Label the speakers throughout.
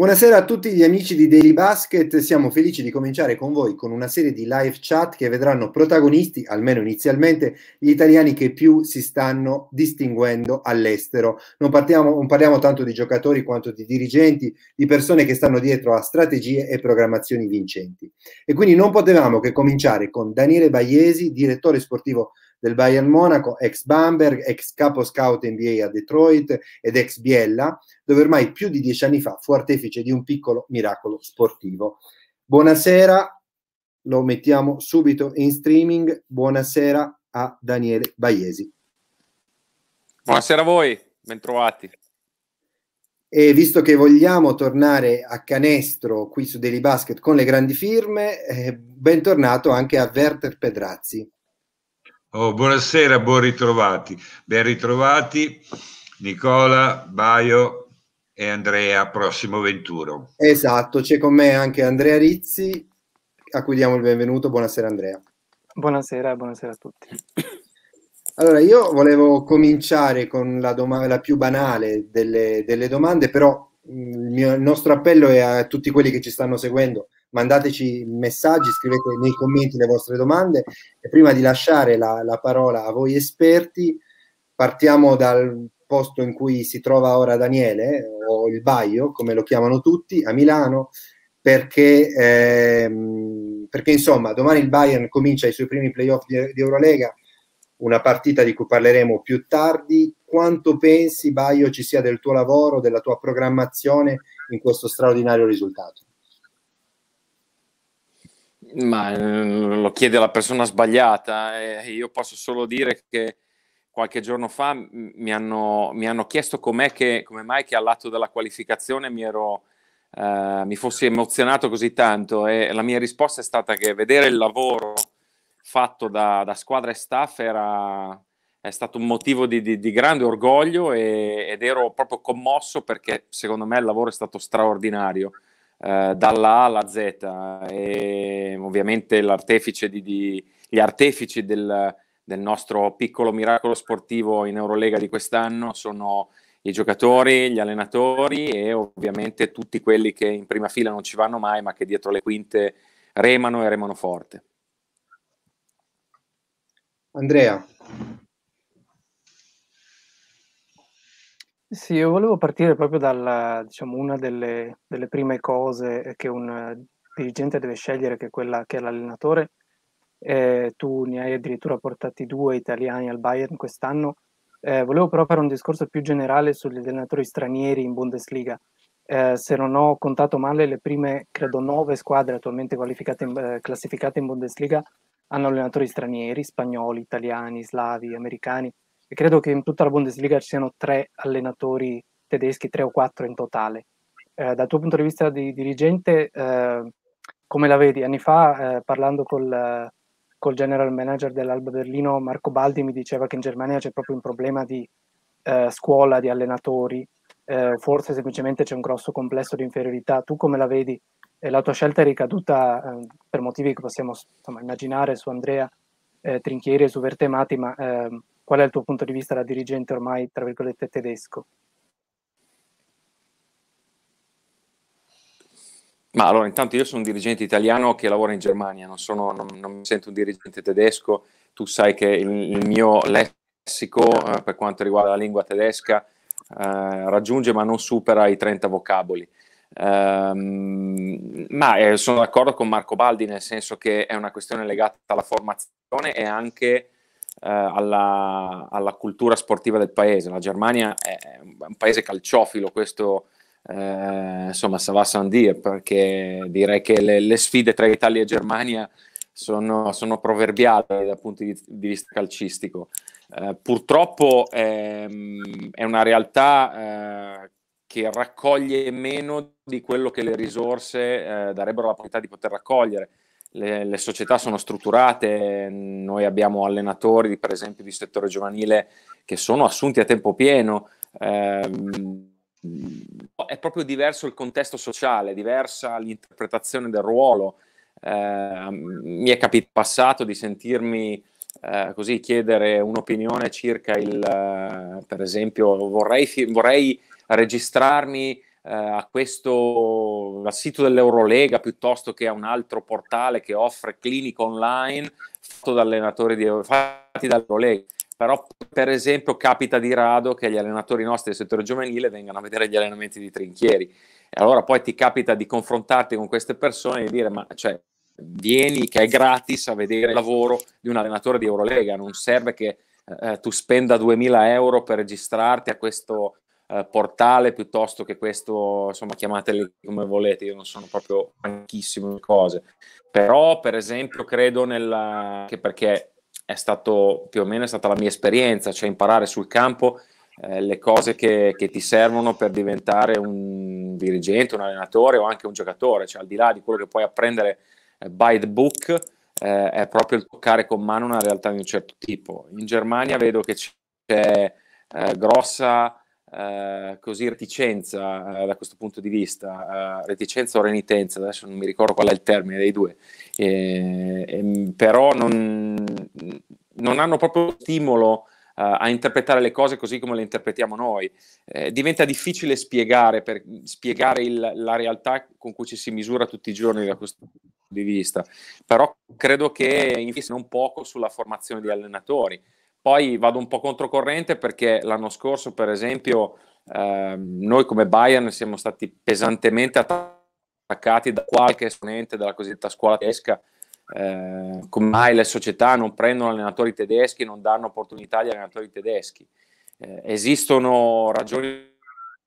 Speaker 1: Buonasera a tutti gli amici di Daily Basket, siamo felici di cominciare con voi con una serie di live chat che vedranno protagonisti, almeno inizialmente, gli italiani che più si stanno distinguendo all'estero. Non, partiamo, non parliamo tanto di giocatori quanto di dirigenti, di persone che stanno dietro a strategie e programmazioni vincenti. E quindi non potevamo che cominciare con Daniele Baiesi, direttore sportivo del Bayern Monaco, ex Bamberg, ex capo scout NBA a Detroit ed ex Biella, dove ormai più di dieci anni fa fu artefice di un piccolo miracolo sportivo. Buonasera, lo mettiamo subito in streaming. Buonasera a Daniele Baiesi.
Speaker 2: Buonasera a voi, bentrovati.
Speaker 1: E visto che vogliamo tornare a canestro qui su Daily Basket con le grandi firme, eh, bentornato anche a Werther Pedrazzi.
Speaker 3: Oh, buonasera, buon ritrovati. Ben ritrovati Nicola, Baio e Andrea, prossimo Venturo.
Speaker 1: Esatto, c'è con me anche Andrea Rizzi, a cui diamo il benvenuto. Buonasera Andrea.
Speaker 4: Buonasera, buonasera a tutti.
Speaker 1: Allora, io volevo cominciare con la, la più banale delle, delle domande, però mm, il, mio, il nostro appello è a tutti quelli che ci stanno seguendo mandateci messaggi, scrivete nei commenti le vostre domande e prima di lasciare la, la parola a voi esperti partiamo dal posto in cui si trova ora Daniele, o il Baio, come lo chiamano tutti, a Milano, perché, ehm, perché insomma domani il Bayern comincia i suoi primi playoff di, di Eurolega, una partita di cui parleremo più tardi. Quanto pensi, Baio, ci sia del tuo lavoro, della tua programmazione in questo straordinario risultato?
Speaker 2: Ma eh, lo chiede la persona sbagliata e eh, io posso solo dire che qualche giorno fa mi hanno, mi hanno chiesto che, come mai che all'atto della qualificazione mi, ero, eh, mi fossi emozionato così tanto e la mia risposta è stata che vedere il lavoro fatto da, da squadra e staff era, è stato un motivo di, di, di grande orgoglio e, ed ero proprio commosso perché secondo me il lavoro è stato straordinario eh, dalla A alla Z e ovviamente di, di, gli artefici del, del, nostro piccolo miracolo sportivo in Eurolega di quest'anno sono i giocatori, gli allenatori e ovviamente tutti quelli che in prima fila non ci vanno mai ma che dietro le quinte remano e remano forte.
Speaker 1: Andrea.
Speaker 4: Sì, io volevo partire proprio dalla, diciamo, una delle, delle prime cose eh, che un eh, dirigente deve scegliere, che è quella che è l'allenatore. Eh, tu ne hai addirittura portati due italiani al Bayern quest'anno. Eh, volevo però fare un discorso più generale sugli allenatori stranieri in Bundesliga. Eh, se non ho contato male, le prime, credo, nove squadre attualmente in, eh, classificate in Bundesliga hanno allenatori stranieri, spagnoli, italiani, slavi, americani e credo che in tutta la Bundesliga ci siano tre allenatori tedeschi, tre o quattro in totale. Eh, dal tuo punto di vista di dirigente, eh, come la vedi? Anni fa, eh, parlando col, col, general manager dell'Alba Berlino, Marco Baldi mi diceva che in Germania c'è proprio un problema di eh, scuola di allenatori, eh, forse semplicemente c'è un grosso complesso di inferiorità. Tu come la vedi? Eh, la tua scelta è ricaduta per motivi che possiamo insomma, immaginare su Andrea Trinchieri e su Vertemati, ma ehm, Qual è il tuo punto di vista da dirigente ormai, tra virgolette, tedesco?
Speaker 2: Ma allora, intanto io sono un dirigente italiano che lavora in Germania, non, sono, non, non mi sento un dirigente tedesco. Tu sai che il, il mio lessico eh, per quanto riguarda la lingua tedesca eh, raggiunge ma non supera i 30 vocaboli. Um, ma eh, sono d'accordo con Marco Baldi nel senso che è una questione legata alla formazione e anche eh, alla, alla, cultura sportiva del paese. La Germania è un paese calciofilo, questo eh, insomma Savassan dire, perché direi che le, le, sfide tra Italia e Germania sono, sono proverbiali dal punto di, di vista calcistico. Eh, purtroppo ehm, è una realtà eh, che raccoglie meno di quello che le risorse eh, darebbero la possibilità di poter raccogliere le, le, società sono strutturate, noi abbiamo allenatori per esempio di settore giovanile che sono assunti a tempo pieno, eh, è proprio diverso il contesto sociale, diversa l'interpretazione del ruolo. Eh, mi è capitato passato di sentirmi eh, così chiedere un'opinione circa il, eh, per esempio, vorrei, vorrei registrarmi eh, a questo al sito dell'Eurolega piuttosto che a un altro portale che offre cliniche online fatto da allenatori di, fatti dall'Eurolega. Però, per esempio, capita di rado che gli allenatori nostri del settore giovanile vengano a vedere gli allenamenti di Trinchieri. E allora poi ti capita di confrontarti con queste persone e dire: Ma cioè, vieni che è gratis a vedere il lavoro di un allenatore di Eurolega, non serve che eh, tu spenda 2000 euro per registrarti a questo eh, portale piuttosto che questo, insomma, chiamateli come volete, io non sono proprio anchissimo in cose. Però, per esempio, credo nella... che perché è stato più o meno è stata la mia esperienza, cioè imparare sul campo eh, le cose che, che, ti servono per diventare un dirigente, un allenatore o anche un giocatore, cioè al di là di quello che puoi apprendere eh, by the book, eh, è proprio il toccare con mano una realtà di un certo tipo. In Germania vedo che c'è eh, grossa eh, così reticenza eh, da questo punto di vista, eh, reticenza o renitenza, adesso non mi ricordo qual è il termine dei due, eh, ehm, però non, non, hanno proprio stimolo eh, a interpretare le cose così come le interpretiamo noi. diventa difficile spiegare, per, spiegare il, la realtà con cui ci si misura tutti i giorni da questo punto di vista, però credo che influisca non poco sulla formazione di allenatori. Poi vado un po' controcorrente perché l'anno scorso, per esempio, eh, noi come Bayern siamo stati pesantemente attaccati da qualche esponente della cosiddetta scuola tedesca. Eh, come mai le società non prendono allenatori tedeschi, non danno opportunità agli allenatori tedeschi? Eh, esistono ragioni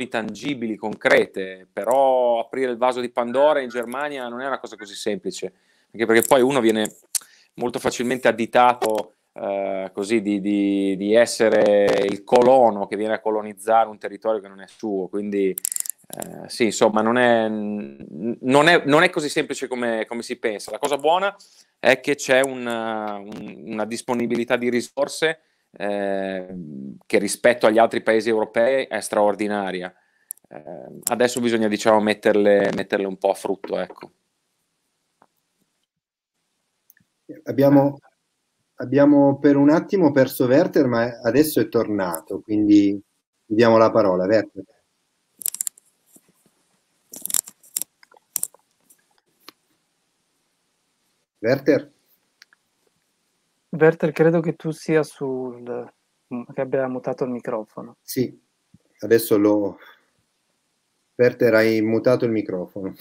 Speaker 2: tangibili, concrete, però aprire il vaso di Pandora in Germania non è una cosa così semplice, anche perché poi uno viene molto facilmente additato eh, così di, di, di, essere il colono che viene a colonizzare un territorio che non è suo. Quindi eh, sì, insomma, non è, non è, non è così semplice come, come, si pensa. La cosa buona è che c'è una, una disponibilità di risorse eh, che rispetto agli altri paesi europei è straordinaria. Eh, adesso bisogna diciamo, metterle, metterle un po' a frutto.
Speaker 1: Ecco. Abbiamo abbiamo per un attimo perso Werther, ma adesso è tornato, quindi gli diamo la parola. Werther. Werther?
Speaker 4: Werther, credo che tu sia sul... che abbia mutato il microfono.
Speaker 1: Sì, adesso lo... Werther, hai mutato il microfono.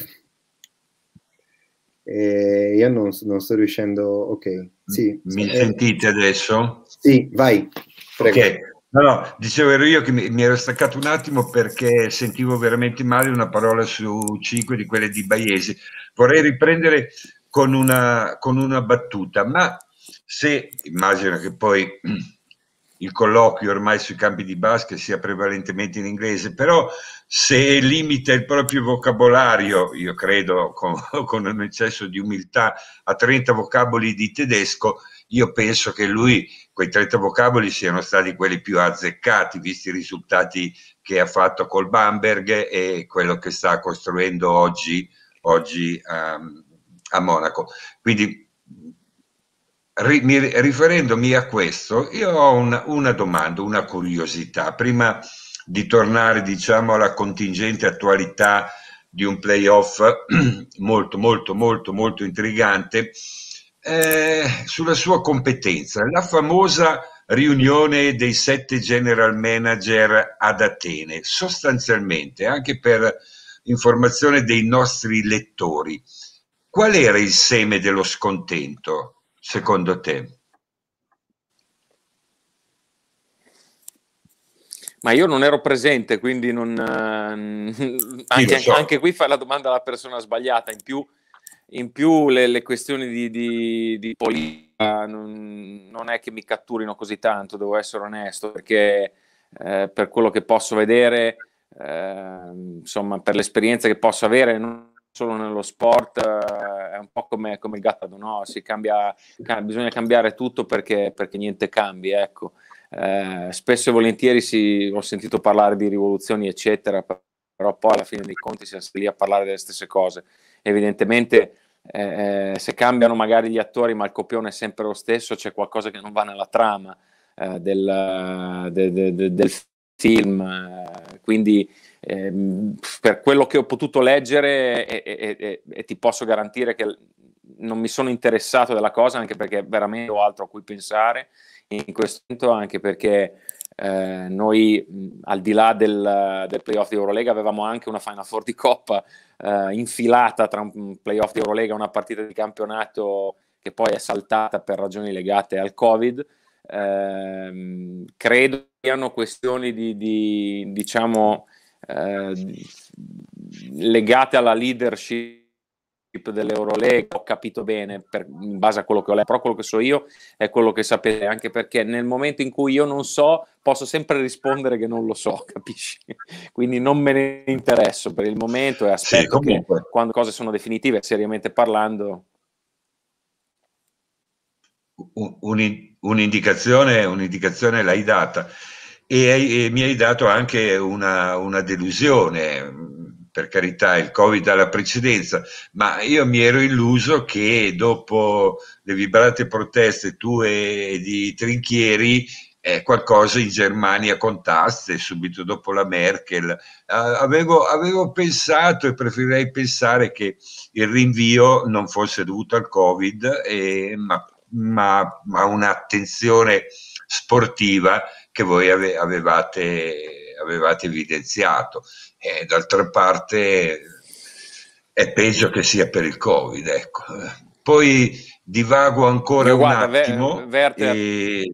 Speaker 1: Eh, io non, non, sto riuscendo. Ok, sì. Mi eh, sentite adesso? Sì, vai. Prego. Okay. No, no, dicevo ero io che mi, mi, ero
Speaker 3: staccato un attimo perché sentivo veramente male una parola su cinque di quelle di Baiese. Vorrei riprendere con una, con una battuta, ma se immagino che poi il colloquio ormai sui campi di basket sia prevalentemente in inglese, però se limita il proprio vocabolario, io credo con, con un eccesso di umiltà, a 30 vocaboli di tedesco, io penso che lui, quei 30 vocaboli siano stati quelli più azzeccati, visti i risultati che ha fatto col Bamberg e quello che sta costruendo oggi, oggi um, a Monaco. Quindi riferendomi a questo, io ho una, una, domanda, una curiosità, prima di tornare diciamo alla contingente attualità di un playoff molto molto molto molto intrigante, eh, sulla sua competenza, la famosa riunione dei sette general manager ad Atene, sostanzialmente anche per informazione dei nostri lettori. Qual era il seme dello scontento? secondo te? Ma io non ero
Speaker 2: presente, quindi non, eh, anche, so. anche, qui fa la domanda alla persona sbagliata. In più, in più le, le, questioni di, di, di politica non, non, è che mi catturino così tanto, devo essere onesto, perché eh, per quello che posso vedere, eh, insomma, per l'esperienza che posso avere, non solo nello sport, eh, è un po' come, come il gatto, no? Cambia, cambia, bisogna cambiare tutto perché, perché niente cambi, ecco. eh, spesso e volentieri si, ho sentito parlare di rivoluzioni, eccetera, però poi alla fine dei conti si è lì a parlare delle stesse cose. Evidentemente eh, eh, se cambiano magari gli attori, ma il copione è sempre lo stesso, c'è qualcosa che non va nella trama eh, del, de, de, de, del film, eh, quindi Ehm, per quello che ho potuto leggere e, e, e, e, ti posso garantire che non mi sono interessato della cosa anche perché veramente ho altro a cui pensare in questo momento anche perché eh, noi al di là del, del, playoff di Eurolega avevamo anche una Final Four di Coppa eh, infilata tra un playoff di Eurolega e una partita di campionato che poi è saltata per ragioni legate al Covid ehm, credo siano questioni di, di diciamo eh, legate alla leadership dell'Eurolega, ho capito bene per, in base a quello che ho letto, però quello che so io è quello che sapete, anche perché nel momento in cui io non so, posso sempre rispondere che non lo so, capisci? Quindi non me ne interesso per il momento e aspetto sì, che quando cose sono definitive, seriamente parlando.
Speaker 3: Un, un, un'indicazione, un'indicazione l'hai data e, e mi hai dato anche una, una delusione per carità il covid ha la precedenza, ma io mi ero illuso che dopo le vibrate proteste tue e di Trinchieri eh, qualcosa in Germania contasse subito dopo la Merkel. Eh, avevo, avevo, pensato e preferirei pensare che il rinvio non fosse dovuto al covid, eh, ma, ma, ma un'attenzione sportiva che voi ave, avevate, avevate, evidenziato. E d'altra parte è peggio che sia per il Covid. Ecco. Poi divago ancora guarda, un attimo. Ver- e...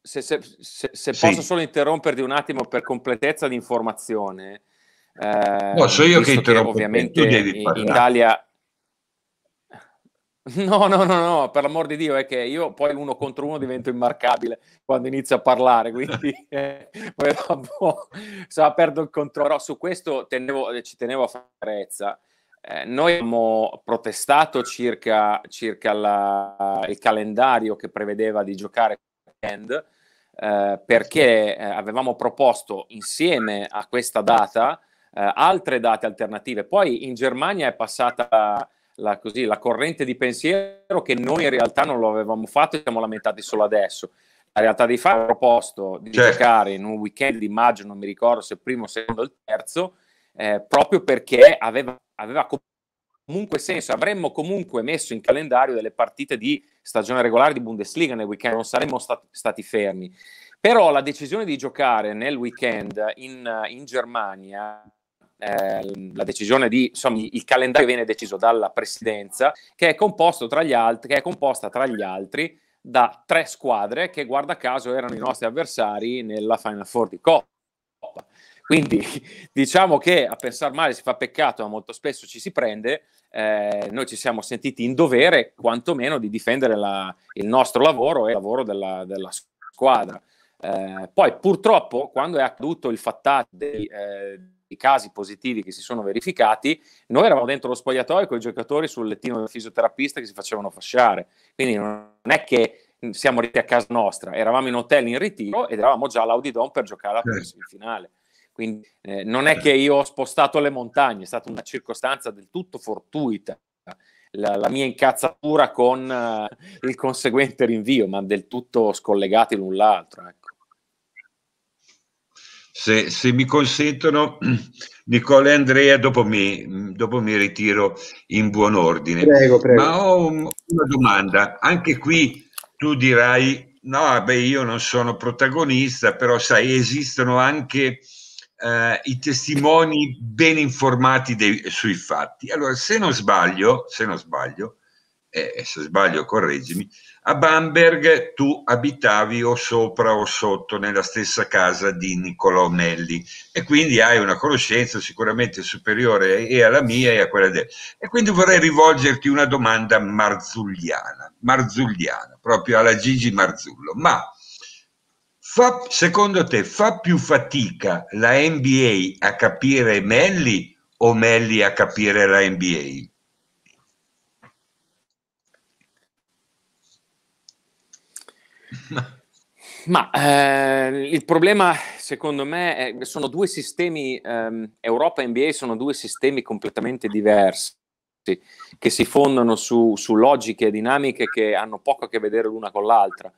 Speaker 2: Se, se, se, se sì. posso solo interromperti un attimo per completezza di informazione, eh, no, so io che interrompo, che ovviamente in Italia No, no, no, no, per l'amor di Dio, è che io poi uno contro uno divento immarcabile quando inizio a parlare, quindi eh, so, perdo il controllo. Però su questo tenevo, eh, ci tenevo a fare chiarezza. Eh, noi abbiamo protestato circa, circa la, il calendario che prevedeva di giocare weekend, eh, perché eh, avevamo proposto insieme a questa data eh, altre date alternative. Poi in Germania è passata la, così, la corrente di pensiero che noi in realtà non lo avevamo fatto e siamo lamentati solo adesso. La realtà dei fatti ha proposto di certo. giocare in un weekend di maggio, non mi ricordo se primo, secondo o terzo, eh, proprio perché aveva, aveva comunque senso. Avremmo comunque messo in calendario delle partite di stagione regolare di Bundesliga nel weekend, non saremmo stati, stati fermi. Però la decisione di giocare nel weekend in, in Germania eh, la decisione di, insomma, il calendario viene deciso dalla presidenza, che è composto tra gli altri, che è composta tra gli altri da tre squadre che, guarda caso, erano i nostri avversari nella Final Four di Coppa. Quindi diciamo che a pensare male si fa peccato, ma molto spesso ci si prende. Eh, noi ci siamo sentiti in dovere, quantomeno, di difendere la, il nostro lavoro e il lavoro della, della squadra. Eh, poi purtroppo, quando è accaduto il fattato di eh, i casi positivi che si sono verificati, noi eravamo dentro lo spogliatoio con i giocatori sul lettino del fisioterapista che si facevano fasciare. Quindi non è che siamo arrivati a casa nostra, eravamo in hotel in ritiro ed eravamo già all'Audidon per giocare alla certo. semifinale. Quindi eh, non è che io ho spostato le montagne, è stata una circostanza del tutto fortuita. La, la mia incazzatura con uh, il conseguente rinvio,
Speaker 3: ma del tutto scollegati l'un l'altro. Ecco. Se, se, mi consentono, Nicole e Andrea, dopo mi, dopo mi ritiro in buon ordine. Prego, prego. Ma ho un, una domanda, anche qui tu dirai, no, beh, io non sono protagonista, però sai, esistono anche eh, i testimoni ben informati dei, sui fatti. Allora, se non sbaglio, se non sbaglio eh, se sbaglio correggimi, a Bamberg tu abitavi o sopra o sotto nella stessa casa di Niccolò Melli e quindi hai una conoscenza sicuramente superiore e alla mia e a quella del... E quindi vorrei rivolgerti una domanda marzulliana, marzulliana, proprio alla Gigi Marzullo, ma fa, secondo te fa più fatica la NBA a capire Melli o Melli a capire la NBA?
Speaker 2: Ma eh, il problema, secondo me, è, sono due sistemi, ehm, Europa e NBA sono due sistemi completamente diversi, che si fondano su, su, logiche e dinamiche che hanno poco a che vedere l'una con l'altra.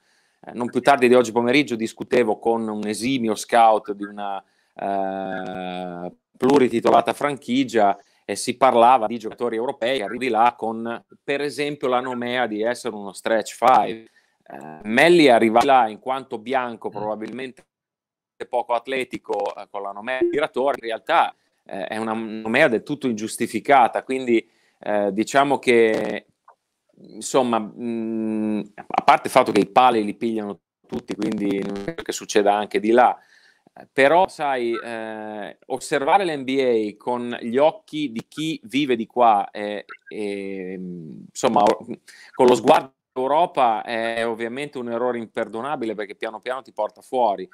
Speaker 2: Eh, non più tardi di oggi pomeriggio discutevo con un esimio scout di una eh, plurititolata franchigia e si parlava di giocatori europei, arrivi là con, per esempio, la nomea di essere uno stretch five eh, Melli arriva là in quanto bianco, mm. probabilmente poco atletico, eh, con la nomea di tiratore, in realtà eh, è una nomea del tutto ingiustificata, quindi eh, diciamo che insomma, mh, mm, a parte il fatto che i pali li pigliano tutti, quindi non è che succeda anche di là, però sai, eh, osservare l'NBA con gli occhi di chi vive di qua, e, e, mm, insomma, con lo sguardo Europa è ovviamente un errore imperdonabile perché piano piano ti porta fuori.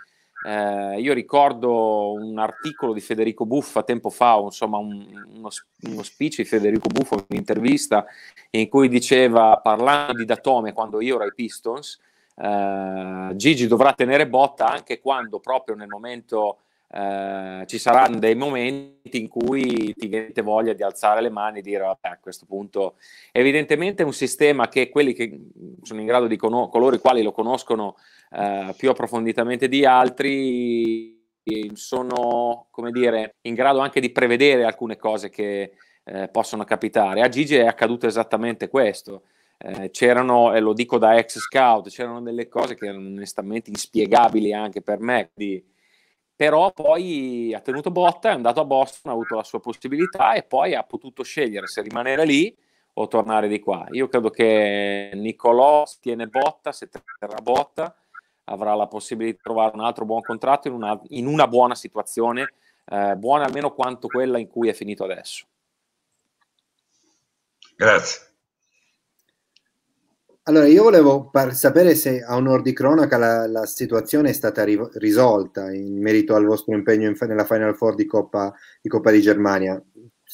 Speaker 2: Eh, io ricordo un articolo di Federico Buffa tempo fa, insomma un, uno, uno speech di Federico Buffa, un'intervista in cui diceva, parlando di Datome quando io ero ai Pistons, eh, Gigi dovrà tenere botta anche quando proprio nel momento eh, ci saranno dei momenti in cui ti viene voglia di alzare le mani e dire vabbè a questo punto evidentemente è un sistema che quelli che sono in grado di conoscere, coloro i quali lo conoscono eh, più approfonditamente di altri sono come dire in grado anche di prevedere alcune cose che eh, possono capitare. A Gigi è accaduto esattamente questo. Eh, c'erano, e lo dico da ex scout, c'erano delle cose che erano onestamente inspiegabili anche per me. Quindi, però poi ha tenuto botta, è andato a Boston, ha avuto la sua possibilità e poi ha potuto scegliere se rimanere lì o tornare di qua. Io credo che Nicolò tiene botta, se terrà botta avrà la possibilità di trovare un altro buon contratto in una, in una buona situazione, eh, buona almeno quanto quella in cui è finito adesso.
Speaker 3: Grazie.
Speaker 1: Allora, io volevo par- sapere se a onor di cronaca la, la situazione è stata ri- risolta in merito al vostro impegno in, nella Final Four di Coppa di, Coppa di Germania.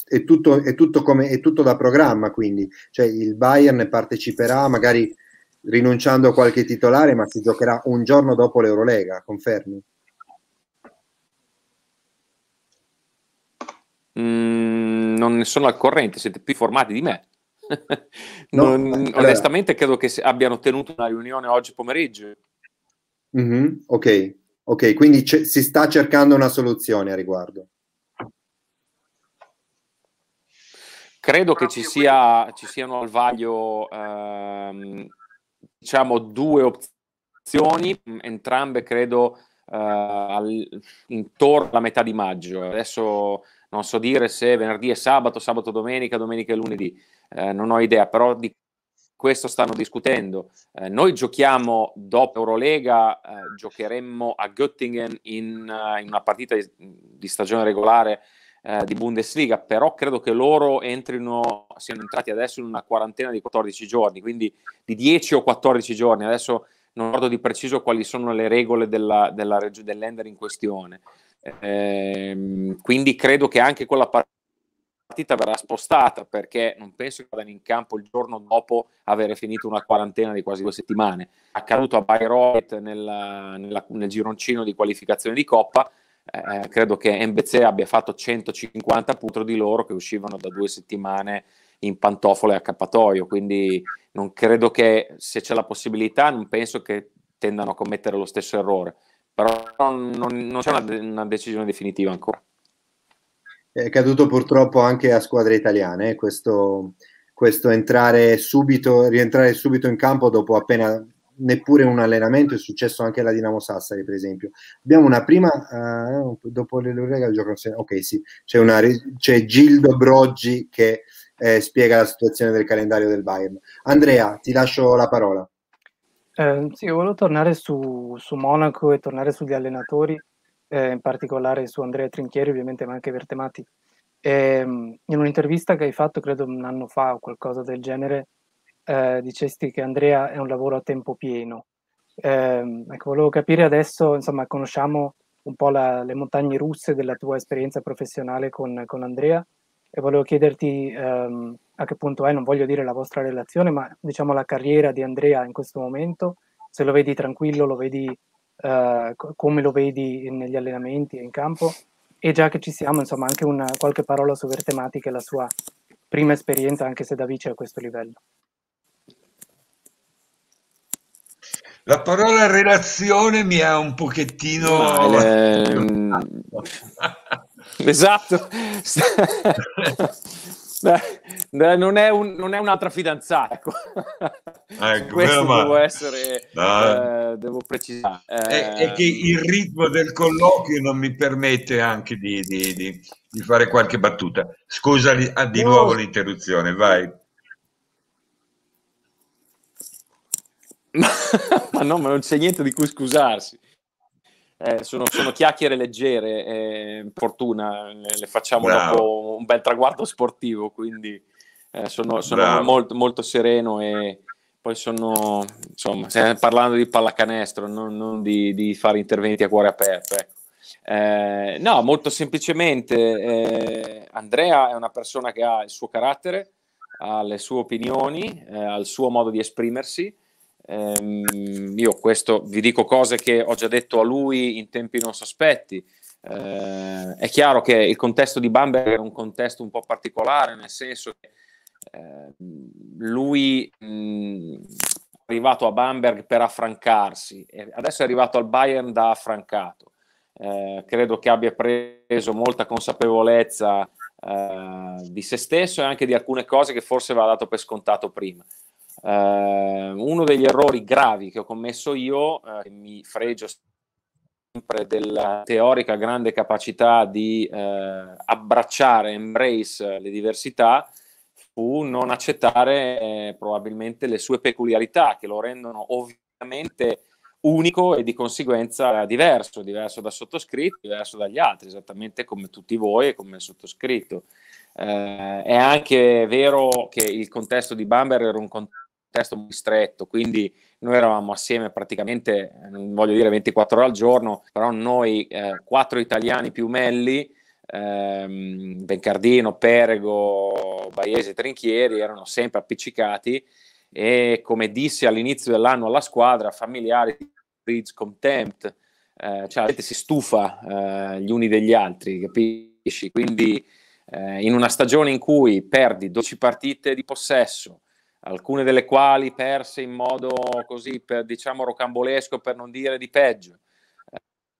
Speaker 1: È tutto, è, tutto come, è tutto, da programma, quindi cioè, il Bayern parteciperà magari rinunciando a qualche titolare, ma si giocherà un giorno dopo l'Eurolega, confermi?
Speaker 2: Mm, non ne sono al corrente, siete più formati di me.
Speaker 4: non, eh, allora... Onestamente
Speaker 2: credo che abbiano tenuto una riunione oggi pomeriggio.
Speaker 1: Mm-hmm, ok, ok, quindi c- si sta cercando una soluzione a riguardo.
Speaker 2: Credo che ci, sia, ci siano al vaglio ehm, diciamo due opzioni, entrambe credo eh, al, intorno alla metà di maggio. Adesso non so dire se venerdì e sabato, sabato domenica, domenica e lunedì eh, non ho idea, però di questo stanno discutendo. Eh, noi giochiamo dopo Eurolega, eh, giocheremmo a Göttingen in, uh, in una partita di, di stagione regolare eh, di Bundesliga, però credo che loro entrino, siano entrati adesso in una quarantena di 14 giorni, quindi di 10 o 14 giorni. Adesso non ricordo di preciso quali sono le regole della, della dell'Ender in questione. Ehm, quindi credo che anche quella partita partita verrà spostata perché non penso che vadano in campo il giorno dopo aver finito una quarantena di quasi due settimane. Accaduto a Bayreuth nella, nella, nel gironcino di qualificazione di Coppa, eh, credo che Mbc abbia fatto 150 putro di loro che uscivano da due settimane in pantofole a cappatoio, quindi non credo che se c'è la possibilità non penso che tendano a commettere lo stesso errore, però non, non c'è una, una decisione definitiva ancora
Speaker 1: è caduto purtroppo anche a squadre italiane eh, questo, questo entrare subito, rientrare subito in campo dopo appena neppure un allenamento, è successo anche alla Dinamo Sassari per esempio. Abbiamo una prima, uh, dopo le Lurega giocano, ok sì, c'è, una, c'è Gildo Broggi che eh, spiega la situazione del calendario del Bayern. Andrea, ti lascio la parola.
Speaker 4: Eh, sì, io volevo tornare su, su Monaco e tornare sugli allenatori eh, in particolare su Andrea Trinchieri ovviamente, ma anche Vertemati. E, ehm, in un'intervista che hai fatto, credo un anno fa o qualcosa del genere, eh, dicesti che Andrea è un lavoro a tempo pieno. Eh, ecco, volevo capire adesso, insomma, conosciamo un po' la, le montagne russe della tua esperienza professionale con, con Andrea e volevo chiederti ehm, a che punto è, non voglio dire la vostra relazione, ma diciamo la carriera di Andrea in questo momento, se lo vedi tranquillo, lo vedi eh, come lo vedi negli allenamenti e in campo? E già che ci siamo, insomma, anche una, qualche parola su Vertemati che è la sua prima esperienza, anche se da vice a questo livello.
Speaker 3: La parola relazione mi ha un pochettino... Eh, esatto.
Speaker 2: non è, un, non è un'altra fidanzata, ecco. ecco Questo ma... devo essere, no. eh, devo precisare. È, è, eh, che il ritmo
Speaker 3: del colloquio non mi permette anche di, di, di, di fare qualche battuta. Scusa ah, di no. nuovo l'interruzione, vai.
Speaker 2: ma no, ma non c'è niente di cui scusarsi. Eh, sono, sono, chiacchiere leggere, eh, fortuna, le, le facciamo Bravo. dopo un bel traguardo sportivo, quindi eh, sono, sono molto, molto, sereno e poi sono, insomma, parlando di pallacanestro, non, non di, di, fare interventi a cuore aperto. Ecco. Eh, no, molto semplicemente, eh, Andrea è una persona che ha il suo carattere, ha le sue opinioni, eh, ha il suo modo di esprimersi, Ehm, io questo vi dico cose che ho già detto a lui in tempi non sospetti. Eh, è chiaro che il contesto di Bamberg è un contesto un po' particolare, nel senso che eh, lui mh, è arrivato a Bamberg per affrancarsi, adesso è arrivato al Bayern da affrancato. Eh, credo che abbia preso molta consapevolezza eh, di se stesso e anche di alcune cose che forse aveva dato per scontato prima. Eh, uno degli errori gravi che ho commesso io, eh, mi fregio sempre della teorica grande capacità di eh, abbracciare, embrace eh, le diversità, fu non accettare eh, probabilmente le sue peculiarità che lo rendono ovviamente unico e di conseguenza diverso, diverso da sottoscritto, diverso dagli altri, esattamente come tutti voi e come sottoscritto. Eh, è anche vero che il contesto di Bamber era un contesto contesto molto stretto, quindi noi eravamo assieme praticamente, non voglio dire 24 ore al giorno, però noi eh, quattro italiani più Melli, ehm, Bencardino, Perego, Baiese Trinchieri erano sempre appiccicati e come dissi all'inizio dell'anno alla squadra, familiari Bridge Contempt, eh, cioè la gente si stufa eh, gli uni degli altri, capisci? Quindi eh, in una stagione in cui perdi 12 partite di possesso, alcune delle quali perse in modo così, per, diciamo, rocambolesco, per non dire di peggio,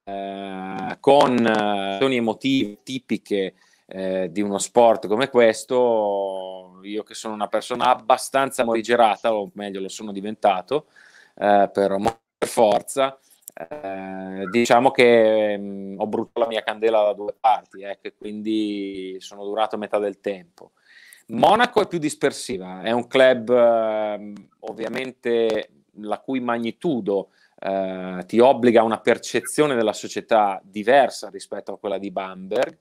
Speaker 2: eh, con eh, azioni emotive tipiche eh, di uno sport come questo, io che sono una persona abbastanza morigerata, o meglio lo sono diventato, eh, per forza, eh, diciamo che mh, mm, ho bruciato la mia candela da due parti, eh, quindi sono durato metà del tempo. Monaco è più dispersiva, eh. è un club eh, ovviamente la cui magnitudo eh, ti obbliga a una percezione della società diversa rispetto a quella di Bamberg.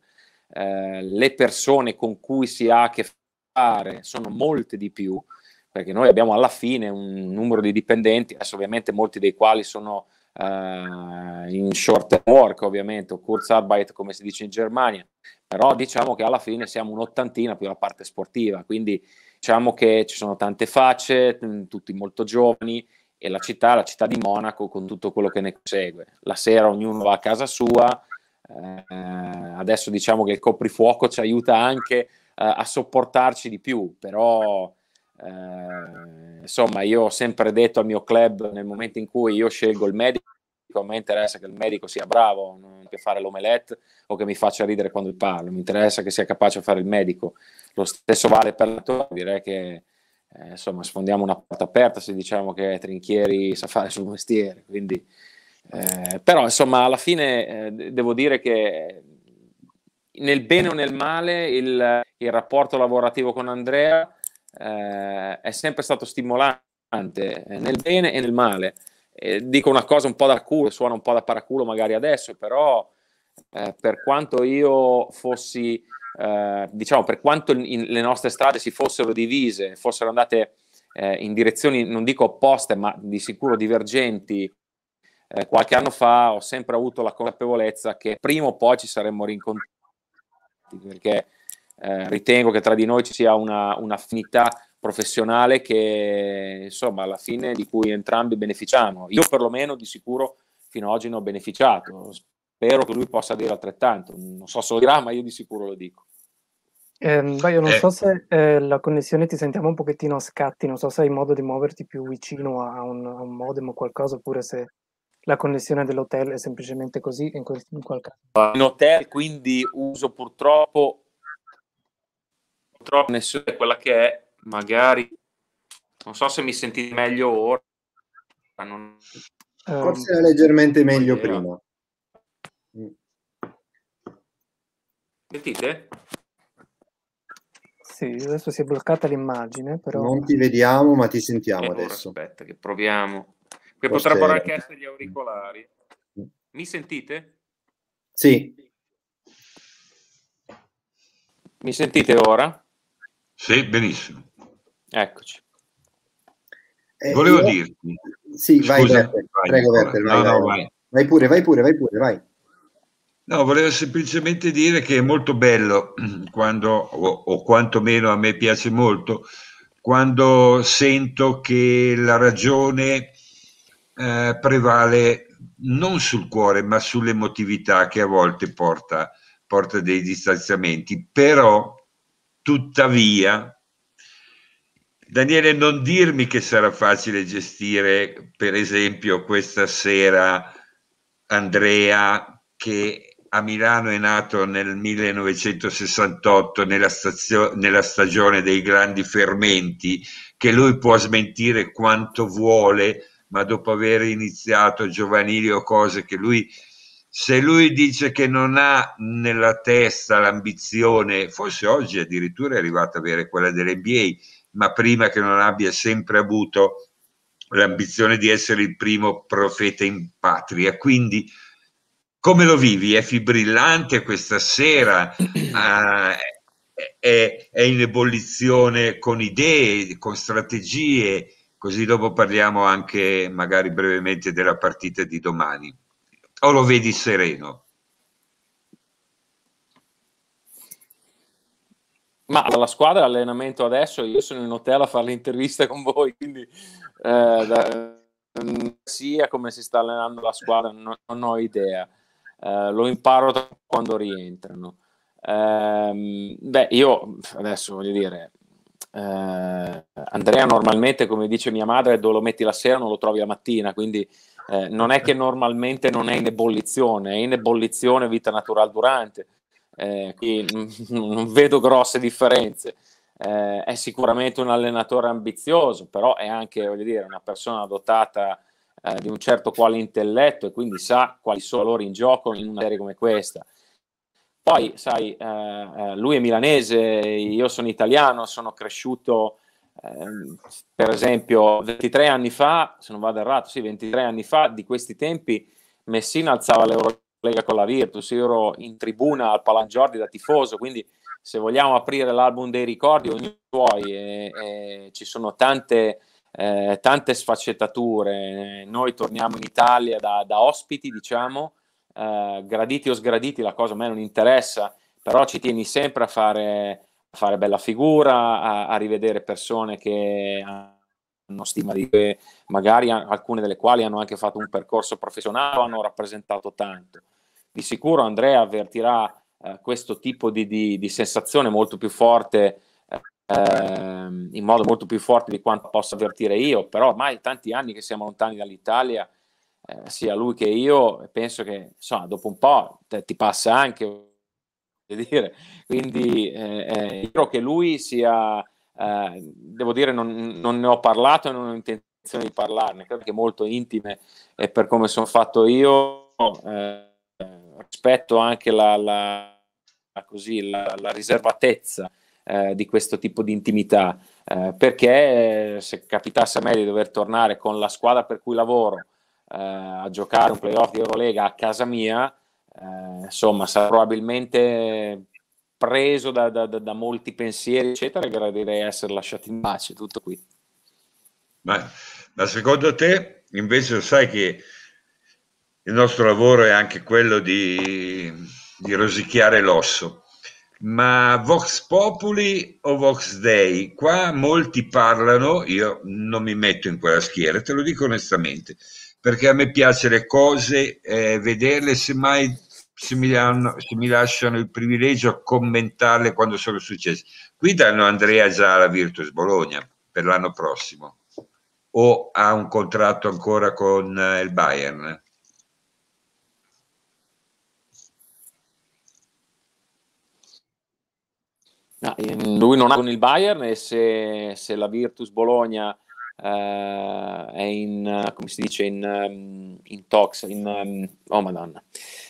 Speaker 2: Eh, le persone con cui si ha a che fare sono molte di più, perché noi abbiamo alla fine un numero di dipendenti, adesso ovviamente molti dei quali sono eh, in short work, ovviamente, o Kurzarbeit come si dice in Germania, però diciamo che alla fine siamo un'ottantina più la parte sportiva, quindi diciamo che ci sono tante facce, mm, tutti molto giovani e la città, la città di Monaco con tutto quello che ne segue. La sera ognuno va a casa sua, eh, adesso diciamo che il coprifuoco ci aiuta anche eh, a sopportarci di più, però eh, insomma io ho sempre detto al mio club nel momento in cui io scelgo il medico a me interessa che il medico sia bravo che fare l'omelette o che mi faccia ridere quando parlo, mi interessa che sia capace a fare il medico. Lo stesso vale per l'attore, direi che eh, insomma sfondiamo una porta aperta se diciamo che Trinchieri sa fare il suo mestiere. Quindi, eh, però insomma alla fine eh, devo dire che nel bene o nel male il, il rapporto lavorativo con Andrea eh, è sempre stato stimolante eh, nel bene e nel male dico una cosa un po' da culo, suona un po' da paraculo magari adesso, però eh, per quanto io fossi, eh, diciamo, per quanto in, le nostre strade si fossero divise, fossero andate eh, in direzioni, non dico opposte, ma di sicuro divergenti, eh, qualche anno fa ho sempre avuto la consapevolezza che prima o poi ci saremmo rincontrati, perché eh, ritengo che tra di noi ci sia una, un'affinità professionale che insomma alla fine di cui entrambi beneficiamo. Io perlomeno di sicuro fino ad oggi ne ho beneficiato. Spero che lui possa dire altrettanto. Non so se lo dirà, ma io di sicuro lo dico.
Speaker 4: Eh, beh, io non eh. so se eh, la connessione ti sentiamo un pochettino a scatti, non so se hai modo di muoverti più vicino a un, a un modem o qualcosa, oppure se la connessione dell'hotel è semplicemente così in, quel, in quel caso.
Speaker 2: Eh, in hotel quindi uso purtroppo, purtroppo è quella che è magari non so se mi sentite meglio ora. Non...
Speaker 1: Eh, Forse era leggermente meglio era. prima.
Speaker 4: Mm. Sentite? Sì, adesso si è bloccata l'immagine, però... Non
Speaker 1: ti vediamo, ma ti sentiamo eh, adesso. Aspetta, che
Speaker 2: proviamo.
Speaker 1: che Forse... potrebbero anche
Speaker 2: essere gli auricolari. Mm. Mi sentite? Sì. Mi sentite ora? Sì, benissimo.
Speaker 1: Eccoci. Eh, Volevo io... dirti. Sì, Scusa, vai, Bertel, vai, prego Bertel, vai, no, vai, vai. vai pure, vai pure, vai pure, vai.
Speaker 3: No, volevo semplicemente dire che è molto bello quando, o, o quantomeno a me piace molto, quando sento che la ragione eh, prevale non sul cuore, ma sull'emotività che a volte porta, porta dei distanziamenti. Però, tuttavia, Daniele, non dirmi che sarà facile gestire, per esempio, questa sera Andrea che a Milano è nato nel 1968 nella, stazio- nella stagione dei grandi fermenti, che lui può smentire quanto vuole, ma dopo aver iniziato giovanili o cose che lui se lui dice che non ha nella testa l'ambizione, forse oggi addirittura è arrivato ad avere quella dell'NBA, ma prima che non abbia sempre avuto l'ambizione di essere il primo profeta in patria. Quindi come lo vivi? È fibrillante questa sera? Ah, è, è, in ebollizione con idee, con strategie? Così dopo parliamo anche magari brevemente della partita di domani. O lo vedi sereno?
Speaker 2: Ma dalla squadra, l'allenamento adesso, io sono in hotel a fare l'intervista con voi, quindi eh, da, mm, sia come si sta allenando la squadra, non, non ho idea. Eh, lo imparo quando rientrano. Eh, beh, io adesso voglio dire, eh, Andrea normalmente, come dice mia madre, dove lo metti la sera non lo trovi la mattina, quindi eh, non è che normalmente non è in ebollizione, è in ebollizione vita naturale durante eh, qui non vedo grosse differenze. Eh, è sicuramente un allenatore ambizioso, però è anche dire, una persona dotata eh, di un certo quale intelletto e quindi sa quali sono loro in gioco in una serie come questa. Poi, sai, eh, eh lui è milanese, io sono italiano, sono cresciuto ehm, per esempio 23 anni fa, se non vado errato, sì, 23 anni fa di questi tempi Messina alzava l'Europa collega con la Virtus, io ero in tribuna al Palangiordi da tifoso, quindi se vogliamo aprire l'album dei ricordi, ogni vuoi, e, e ci sono tante, eh, tante sfaccettature. Noi torniamo in Italia da, da ospiti, diciamo, eh, graditi o sgraditi, la cosa a me non interessa, però ci tieni sempre a fare, a fare bella figura, a, a, rivedere persone che hanno stima di te, magari alcune delle quali hanno anche fatto un percorso professionale, o hanno rappresentato tanto. Di sicuro Andrea avvertirà eh, questo tipo di, di, di, sensazione molto più forte, eh, in modo molto più forte di quanto possa avvertire io, però ormai tanti anni che siamo lontani dall'Italia, eh, sia lui che io, penso che insomma, dopo un po' te, ti passa anche. Dire. Quindi io eh, eh, credo che lui sia, eh, devo dire, non, non, ne ho parlato e non ho intenzione di parlarne, credo che molto intime e per come sono fatto io. Eh, eh, rispetto anche alla la, la, così, la, la riservatezza eh, di questo tipo di intimità, eh, perché se capitasse a me di dover tornare con la squadra per cui lavoro eh, a giocare un playoff di Eurolega a casa mia, eh, insomma, sarà probabilmente preso da, da, da, molti pensieri, eccetera, e gradirei essere lasciati
Speaker 3: in pace, tutto qui. Ma, ma secondo te, invece, sai che il nostro lavoro è anche quello di, di rosicchiare l'osso. Ma Vox Populi o Vox Dei? Qua molti parlano, io non mi metto in quella schiera, te lo dico onestamente, perché a me piace le cose, eh, vederle, semmai se mi, danno, se mi lasciano il privilegio a commentarle quando sono successe. Qui danno Andrea già alla Virtus Bologna per l'anno prossimo o ha un contratto ancora con eh, il Bayern?
Speaker 2: No, mm, lui non ha con il Bayern e se, se la Virtus Bologna eh, è in, come si dice, in, ehm, in talks, in, ehm, oh madonna,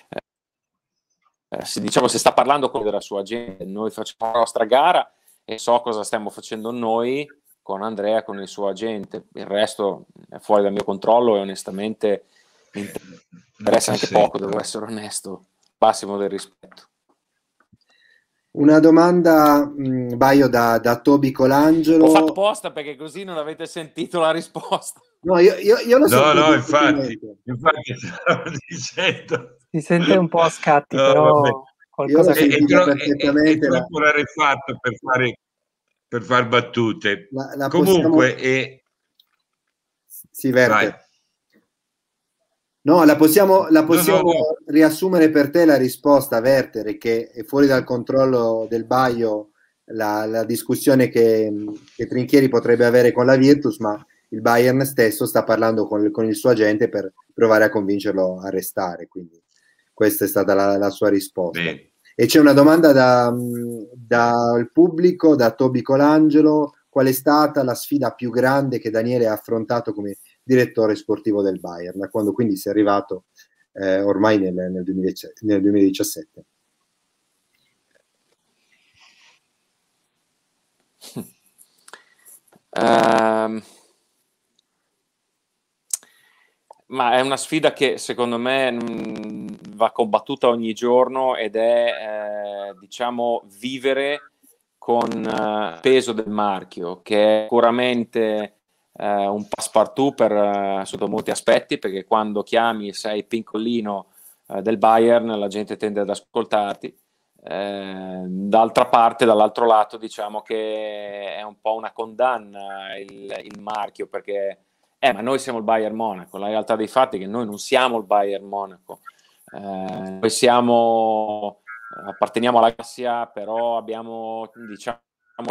Speaker 1: eh,
Speaker 2: se, diciamo se sta parlando con la sua gente, noi facciamo la nostra gara e so cosa stiamo facendo noi con Andrea, con il suo agente, il resto è fuori dal mio controllo e onestamente mi interessa anche poco, devo essere onesto, massimo del rispetto.
Speaker 1: Una domanda, mm, Baio, da, da Toby Colangelo. Ho fatto
Speaker 2: apposta perché così non avete sentito la risposta.
Speaker 4: No, io, io, io lo so. No, no,
Speaker 1: infatti,
Speaker 3: infatti
Speaker 4: stavo dicendo. Si sente un po' a scatti, no, però vabbè. qualcosa che è, tro- perfettamente è, è, è troppo
Speaker 3: la... rarefatto per fare per far battute.
Speaker 1: La, la Comunque possiamo... è... Si verte. Vai. No, la possiamo, la possiamo no, no, no. riassumere per te la risposta, Vertere, che è fuori dal controllo del Baio la, la discussione che, che, Trinchieri potrebbe avere con la Virtus, ma il Bayern stesso sta parlando con, con il suo agente per provare a convincerlo a restare. Quindi questa è stata la, la sua risposta. Beh. E c'è una domanda dal da pubblico, da Tobi Colangelo. Qual è stata la sfida più grande che Daniele ha affrontato come direttore sportivo del Bayern, da quando quindi si è arrivato eh, ormai nel, nel, 2000, nel 2017.
Speaker 2: Um, ehm, ma è una sfida che secondo me mh, mm, va combattuta ogni giorno ed è, eh, diciamo, vivere con eh, peso del marchio, che è sicuramente eh, un passepartout per, eh, sotto molti aspetti, perché quando chiami sei piccolino eh, del Bayern la gente tende ad ascoltarti. Eh, d'altra parte, dall'altro lato, diciamo che è un po' una condanna il, il marchio, perché eh, ma noi siamo il Bayern Monaco. La realtà dei fatti è che noi non siamo il Bayern Monaco. Eh, noi siamo, apparteniamo alla Gassia, però abbiamo diciamo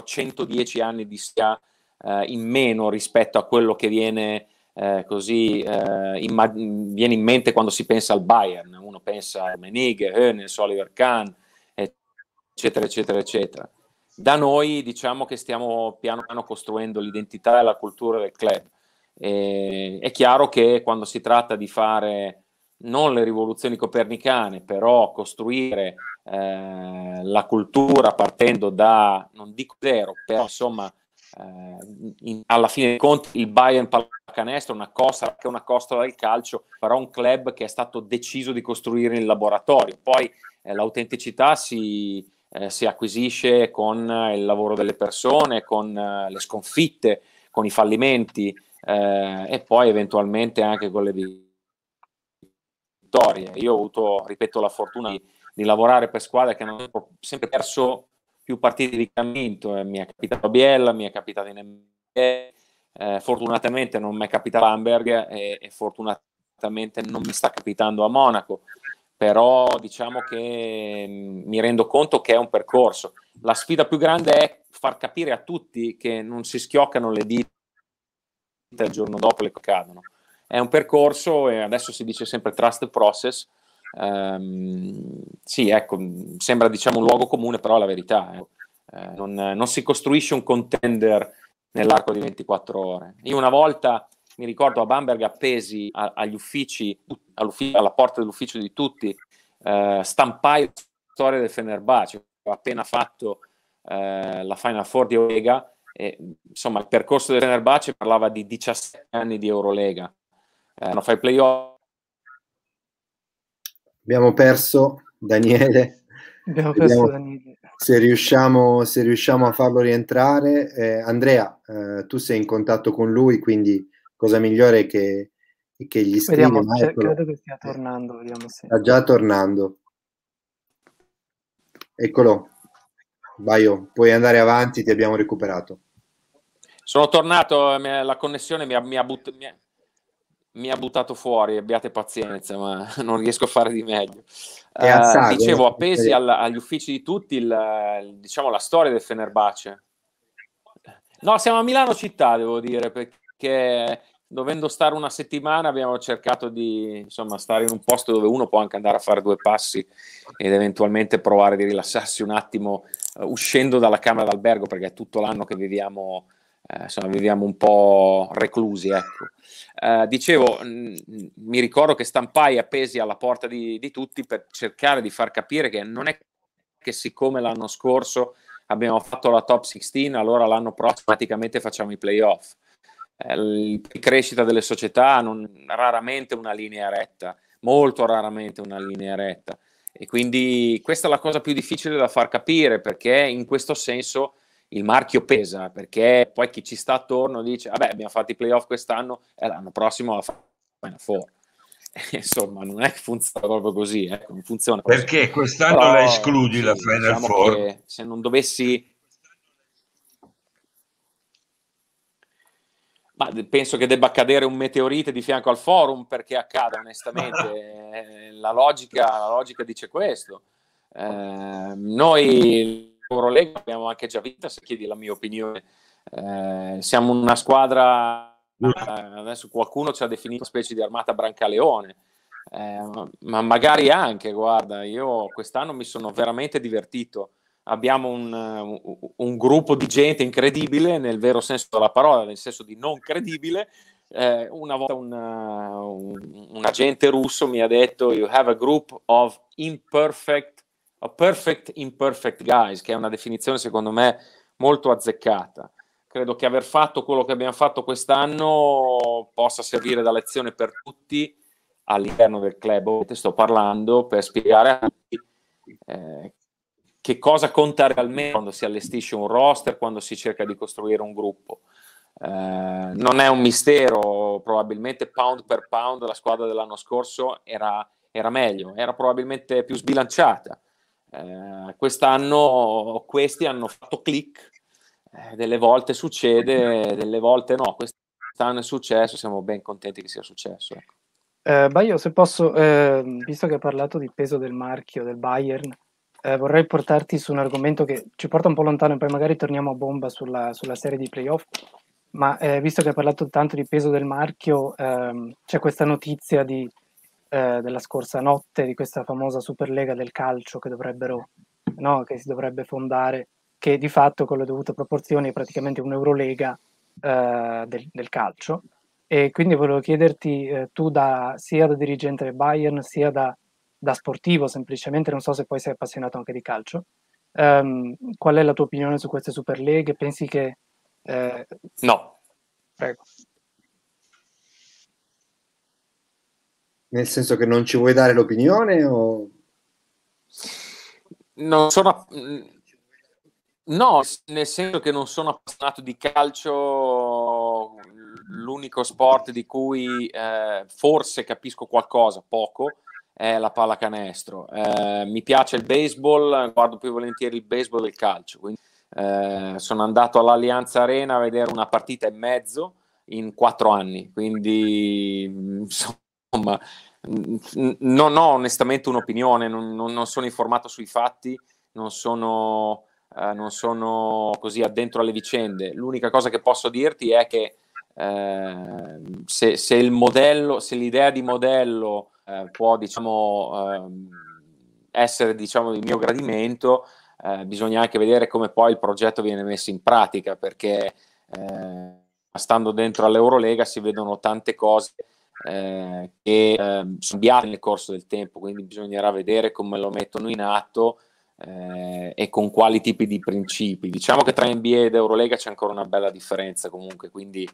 Speaker 2: 110 anni di Sia eh, in meno rispetto a quello che viene, eh, così, eh, immag- viene in mente quando si pensa al Bayern. Uno pensa a Menig, Hoeneß, Oliver Kahn, eccetera, eccetera, eccetera. Da noi diciamo che stiamo piano piano costruendo l'identità e la cultura del club. E, è chiaro che quando si tratta di fare non le rivoluzioni copernicane, però costruire eh, la cultura partendo da, non dico zero, però insomma eh, in, alla fine dei conti il Bayern pallacanestro è una cosa che è una costola del calcio, però un club che è stato deciso di costruire in laboratorio. Poi eh, l'autenticità si, eh, si, acquisisce con eh, il lavoro delle persone, con eh, le sconfitte, con i fallimenti eh, e poi eventualmente anche con le vittorie. Io ho avuto, ripeto, la fortuna di, di lavorare per squadre che hanno sempre perso più partite di camminamento, eh, mi è capitato a Biella, mi è capitato in NBA, eh, fortunatamente non mi è capitato a Hamburg e, e, fortunatamente non mi sta capitando a Monaco, però diciamo che mm, mi rendo conto che è un percorso. La sfida più grande è far capire a tutti che non si schioccano le dita il giorno dopo le cadono. È un percorso e adesso si dice sempre trust process, Ehm, sì, ecco, sembra diciamo un luogo comune, però è la verità. Eh. Eh, non, non, si costruisce un contender nell'arco di 24 ore. Io una volta mi ricordo a Bamberg appesi a, agli uffici, alla porta dell'ufficio di tutti, eh, stampai la storia del Fenerbahce, ho appena fatto eh, la Final Four di Eurolega, e, insomma il percorso del Fenerbahce parlava di 17 anni di Eurolega, eh, hanno fatto playoff,
Speaker 1: abbiamo perso Daniele.
Speaker 4: Abbiamo perso abbiamo... Daniele.
Speaker 1: Se riusciamo, se riusciamo, a farlo rientrare. Eh, Andrea, eh, tu sei in contatto con lui, quindi cosa migliore che, che gli scrivi? Vediamo, se, credo
Speaker 4: che stia tornando. Vediamo se... Sta già
Speaker 1: tornando. Eccolo. Baio, oh, puoi andare avanti, ti abbiamo recuperato.
Speaker 2: Sono tornato, eh, la connessione mi ha, mi ha buttato mi ha buttato fuori, abbiate pazienza, ma non riesco a fare di meglio. Eh, Assago, uh, dicevo, eh. appesi al, agli uffici di tutti il, diciamo, la storia del Fenerbace. No, siamo a Milano città, devo dire, perché dovendo stare una settimana abbiamo cercato di insomma, stare in un posto dove uno può anche andare a fare due passi ed eventualmente provare di rilassarsi un attimo uh, uscendo dalla camera d'albergo, perché è tutto l'anno che viviamo eh, insomma, viviamo un po' reclusi, ecco. Eh, dicevo, mh, mi ricordo che stampai appesi alla porta di, di, tutti per cercare di far capire che non è che siccome l'anno scorso abbiamo fatto la top 16, allora l'anno prossimo praticamente facciamo i playoff. Eh, la crescita delle società non, raramente una linea retta, molto raramente una linea retta. E quindi questa è la cosa più difficile da far capire perché in questo senso il marchio pesa perché poi chi ci sta attorno dice vabbè abbiamo fatto i playoff quest'anno e eh, l'anno prossimo la Final Four insomma non è che funziona proprio così eh? non funziona così. perché quest'anno Però, la escludi sì, la Final diciamo Four se non dovessi Ma penso che debba cadere un meteorite di fianco al forum perché accada, onestamente. Eh, la, logica, la logica dice questo. Eh, noi Eurolega abbiamo anche già vinta, se chiedi la mia opinione. Eh, siamo una squadra, mm. eh, adesso qualcuno ci ha definito una specie di armata Brancaleone, eh, ma magari anche, guarda, io quest'anno mi sono veramente divertito. Abbiamo un, un, eh, un gruppo di gente incredibile, nel vero senso della parola, nel senso di non credibile, eh, una volta una, eh, un, un, agente russo mi ha detto you have a group of imperfect a perfect imperfect guys, che è una definizione secondo me molto azzeccata. Credo che aver fatto quello che abbiamo fatto quest'anno possa servire da lezione per tutti all'interno del club. Te sto parlando per spiegare a tutti eh, che cosa conta realmente quando si allestisce un roster, quando si cerca di costruire un gruppo. Eh, non è un mistero, probabilmente pound per pound la squadra dell'anno scorso era, era meglio, era probabilmente più sbilanciata. Eh, quest'anno questi hanno fatto click, eh, delle volte succede, delle volte no. Quest'anno è successo, siamo ben contenti che sia successo. Ecco.
Speaker 4: Eh, Baio, se posso, ehm, visto che hai parlato di peso del marchio del Bayern, eh, vorrei portarti su un argomento che ci porta un po' lontano e poi magari torniamo a bomba sulla, sulla serie di playoff. Ma eh, visto che hai parlato tanto di peso del marchio, ehm, c'è questa notizia di eh, della scorsa notte di questa famosa Superlega del calcio che dovrebbero, no, che si dovrebbe fondare, che di fatto con le dovute proporzioni è praticamente un'Eurolega eh, del, del, calcio. E quindi volevo chiederti, eh, tu da, sia da dirigente del Bayern, sia da, da, sportivo semplicemente, non so se poi sei appassionato anche di calcio, ehm, qual è la tua opinione su queste Superleghe? Pensi che... Eh,
Speaker 2: no. Prego.
Speaker 1: Nel senso che non ci vuoi dare l'opinione o...
Speaker 2: Non sono... Mm, no, nel senso che non sono appassionato di calcio, l'unico sport di cui eh, forse capisco qualcosa, poco, è la pallacanestro. Eh, mi piace il baseball, guardo più volentieri il baseball e il calcio. Quindi, eh, sono andato all'Alianza Arena a vedere una partita e mezzo in quattro anni, quindi mm, sono insomma, non ho onestamente un'opinione, non, non sono informato sui fatti, non sono, eh, non sono, così addentro alle vicende. L'unica cosa che posso dirti è che eh, se, se, modello, se, l'idea di modello eh, può diciamo, ehm, essere diciamo, il mio gradimento, eh, bisogna anche vedere come poi il progetto viene messo in pratica, perché eh, stando dentro all'Eurolega si vedono tante cose eh, che ehm, sono cambiati nel corso del tempo, quindi bisognerà vedere come lo mettono in atto eh, e con quali tipi di principi. Diciamo che tra NBA ed Eurolega c'è ancora una bella differenza comunque, quindi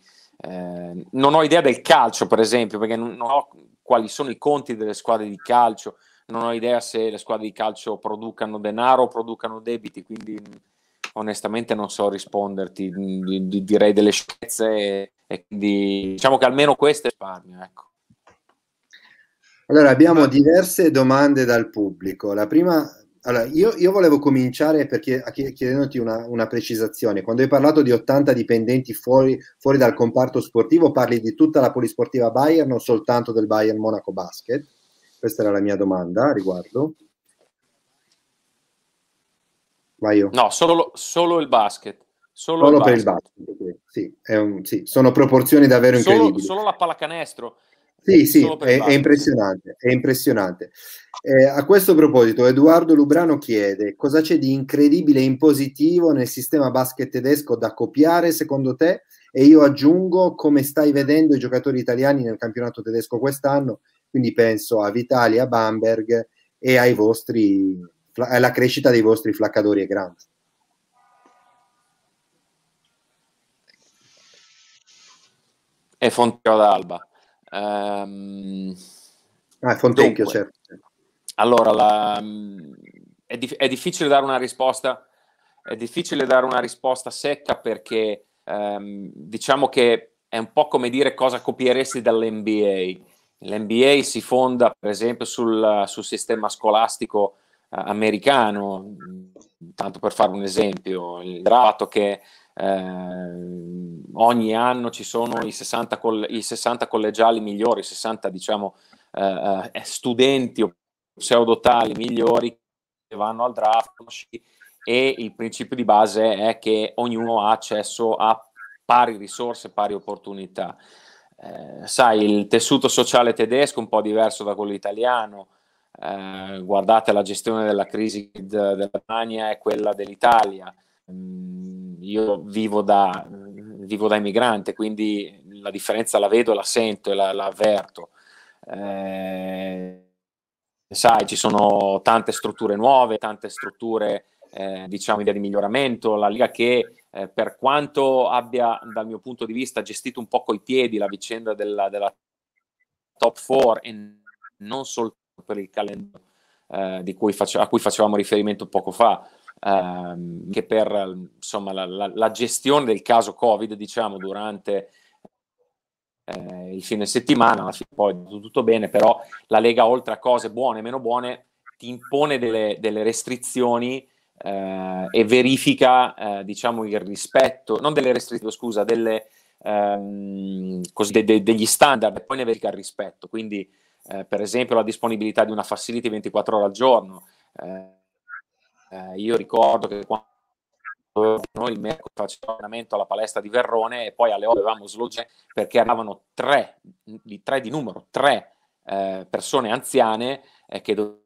Speaker 2: eh, non ho idea del calcio per esempio, perché non, non ho quali sono i conti delle squadre di calcio, non ho idea se le squadre di calcio producano denaro o producano debiti, quindi onestamente non so risponderti, direi delle sciocchezze e quindi diciamo che almeno queste è risparmio, ecco.
Speaker 1: Allora, abbiamo diverse domande dal pubblico. La prima, allora, io, io volevo cominciare perché, chiedendoti una, una, precisazione. Quando hai parlato di 80 dipendenti fuori, fuori, dal comparto sportivo, parli di tutta la polisportiva Bayern, non soltanto del Bayern Monaco Basket? Questa era la mia domanda a riguardo. Vai io.
Speaker 2: No, solo, solo il basket. Solo, solo il per basket. il basket,
Speaker 1: sì, un, sì, sono proporzioni davvero solo, incredibili.
Speaker 2: Solo la pallacanestro.
Speaker 1: Sì, eh, sì, è, è, impressionante, è impressionante. Eh, a questo proposito, Edoardo Lubrano chiede cosa c'è di incredibile e in positivo nel sistema basket tedesco da copiare secondo te? E io aggiungo come stai vedendo i giocatori italiani nel campionato tedesco quest'anno, quindi penso a Vitali, a Bamberg e ai vostri è eh, la crescita dei vostri flaccatori è grande.
Speaker 2: E Fontecchio d'Alba. Um, ehm,
Speaker 1: ah, Fontecchio, dunque, certo, certo.
Speaker 2: Allora, la, è, di, è, difficile dare una risposta, è difficile dare una risposta secca perché um, diciamo che è un po' come dire cosa copieresti dall'NBA. L'NBA si fonda, per esempio, sul, sul sistema scolastico eh, americano, tanto per fare un esempio, il dato che eh, ogni anno ci sono i 60, coll- i 60, collegiali migliori, i 60 diciamo, eh, eh, studenti o pseudotali migliori che vanno al draft e il principio di base è che ognuno ha accesso a pari risorse, pari opportunità. Eh, sai, il tessuto sociale tedesco è un po' diverso da quello italiano, eh, guardate la gestione della crisi della Germania e quella dell'Italia. Mm, io vivo da, mm, vivo da immigrante, quindi la differenza la vedo, la sento e la, la avverto. Eh, sai, ci sono tante strutture nuove, tante strutture, eh, diciamo, idea di miglioramento, la Liga che eh, per quanto abbia, dal mio punto di vista, gestito un po' coi piedi la vicenda della, della top four e non soltanto per il calendario eh, cui face- a cui facevamo riferimento poco fa, ehm, che per insomma, la, la, la, gestione del caso Covid, diciamo, durante eh, il fine settimana, alla fine poi tutto bene, però la Lega, oltre a cose buone e meno buone, ti impone delle, delle restrizioni eh, e verifica, eh, diciamo, il rispetto, non delle restrizioni, scusa, delle, ehm, così, de- de- degli standard, e poi ne verifica il rispetto. Quindi eh, per esempio la disponibilità di una facility 24 ore al giorno. Eh, eh, io ricordo che quando noi il mercoledì facevamo allenamento alla palestra di Verrone e poi alle ore avevamo slogge perché eravamo tre di, tre di numero, tre eh, persone anziane eh, che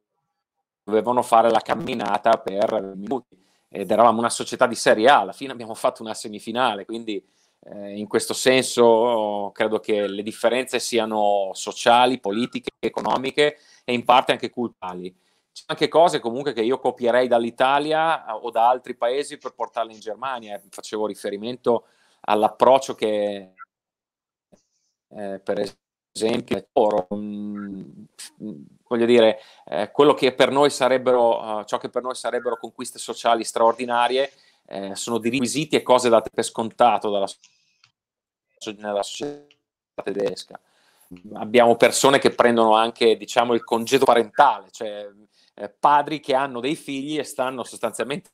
Speaker 2: dovevano fare la camminata per minuti ed eravamo una società di serie A, alla fine abbiamo fatto una semifinale, quindi eh, in questo senso credo che le differenze siano sociali, politiche, economiche e in parte anche culturali. C'è anche cose comunque che io copierei dall'Italia eh, o da altri paesi per portarle in Germania. Facevo riferimento all'approccio che, eh, per esempio, loro, mh, mm, mm, voglio dire, eh, quello che per noi sarebbero, uh, ciò che per noi sarebbero conquiste sociali straordinarie, eh, sono di requisiti e cose date per scontato dalla, dalla società tedesca. Abbiamo persone che prendono anche diciamo, il congedo parentale, cioè eh, padri che hanno dei figli e stanno sostanzialmente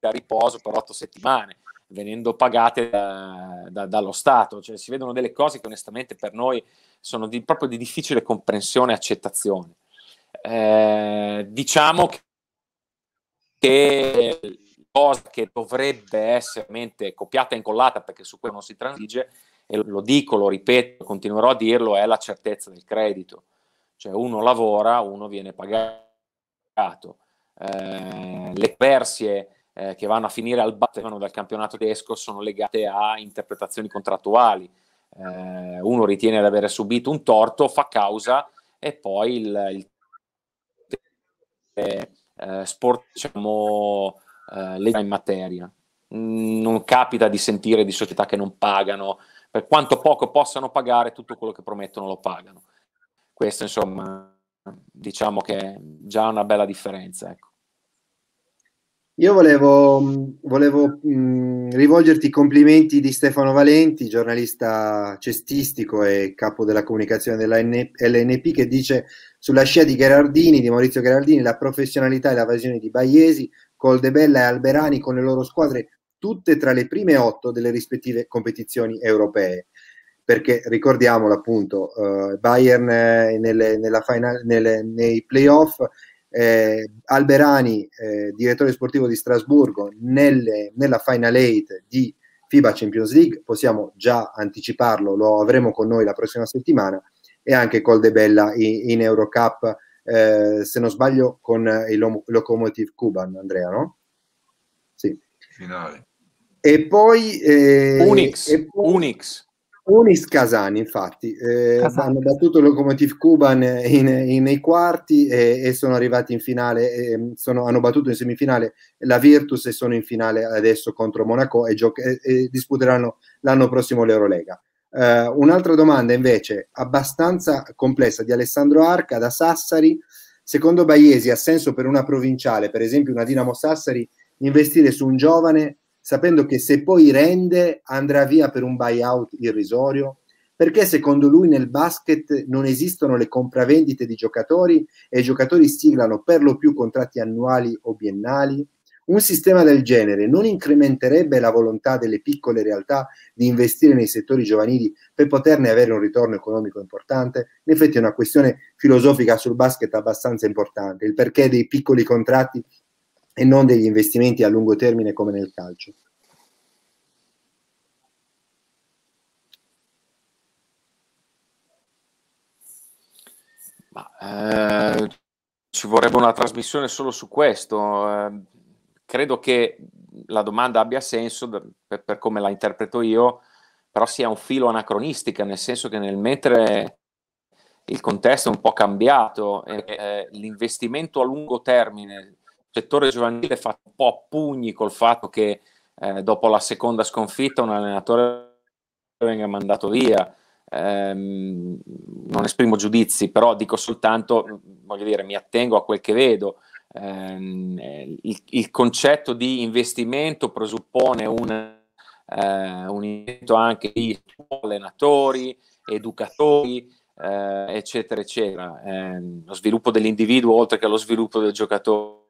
Speaker 2: a riposo per otto settimane, venendo pagate da, da, dallo Stato. Cioè, si vedono delle cose che onestamente per noi sono di, proprio di difficile comprensione e accettazione. Eh, diciamo che cosa che dovrebbe essere copiata e incollata perché su quello non si transige, e lo dico, lo ripeto, continuerò a dirlo, è la certezza del credito. Cioè uno lavora, uno viene pagato. Eh, le persie eh, che vanno a finire al battevano dal campionato tedesco sono legate a interpretazioni contrattuali. Eh, uno ritiene di aver subito un torto, fa causa e poi il, il eh, sport diciamo, eh, legge in materia. Mm, non capita di sentire di società che non pagano, per quanto poco possano pagare, tutto quello che promettono lo pagano. Questo, insomma, diciamo che è già una bella differenza. Ecco.
Speaker 1: Io volevo, volevo mh, mm, rivolgerti i complimenti di Stefano Valenti, giornalista cestistico e capo della comunicazione dell'LNP, che dice sulla scia di Gherardini, di Maurizio Gherardini, la professionalità e la visione di Baiesi col De Bella e Alberani con le loro squadre, tutte tra le prime otto delle rispettive competizioni europee. Perché ricordiamolo appunto, eh, Bayern eh, nelle, final, nelle, nei playoff, eh, Alberani, eh, direttore sportivo di Strasburgo, nelle, nella Final eight di FIBA Champions League, possiamo già anticiparlo, lo avremo con noi la prossima settimana, e anche col De Bella in, in Eurocup eh, se non sbaglio, con il lo- Locomotive Cuban, Andrea, no? Sì. Finale. E poi... Eh, Unix. E poi... Unix. Unis Casani, infatti, eh, Casani. hanno battuto il Locomotive Cuban in, in, nei quarti e, e, sono arrivati in finale, e, sono, hanno battuto in semifinale la Virtus e sono in finale adesso contro Monaco e, gioca- e disputeranno l'anno prossimo l'Eurolega. Uh, un'altra domanda invece, abbastanza complessa, di Alessandro Arca da Sassari. Secondo Baiesi ha senso per una provinciale, per esempio una Dinamo Sassari, investire su un giovane sapendo che se poi rende andrà via per un buyout irrisorio? Perché secondo lui nel basket non esistono le compravendite di giocatori e i giocatori siglano per lo più contratti annuali o biennali? Un sistema del genere non incrementerebbe la volontà delle piccole realtà di investire nei settori giovanili per poterne avere un ritorno economico importante? In effetti è una questione filosofica sul basket abbastanza importante, il perché dei piccoli contratti e non degli investimenti a lungo termine come nel calcio.
Speaker 2: Ma, eh, ci vorrebbe una trasmissione solo su questo. Eh credo che la domanda abbia senso per, per, come la interpreto io, però sia un filo anacronistica, nel senso che nel mentre il contesto è un po' cambiato, e, eh, l'investimento a lungo termine, il settore giovanile fa un po' a pugni col fatto che eh, dopo la seconda sconfitta un allenatore venga mandato via. Eh, non esprimo giudizi, però dico soltanto, voglio dire, mi attengo a quel che vedo ehm, eh, il, il, concetto di investimento presuppone un, eh, un investimento anche di allenatori, educatori, eh, eccetera, eccetera. Eh, lo sviluppo dell'individuo oltre che allo sviluppo del giocatore.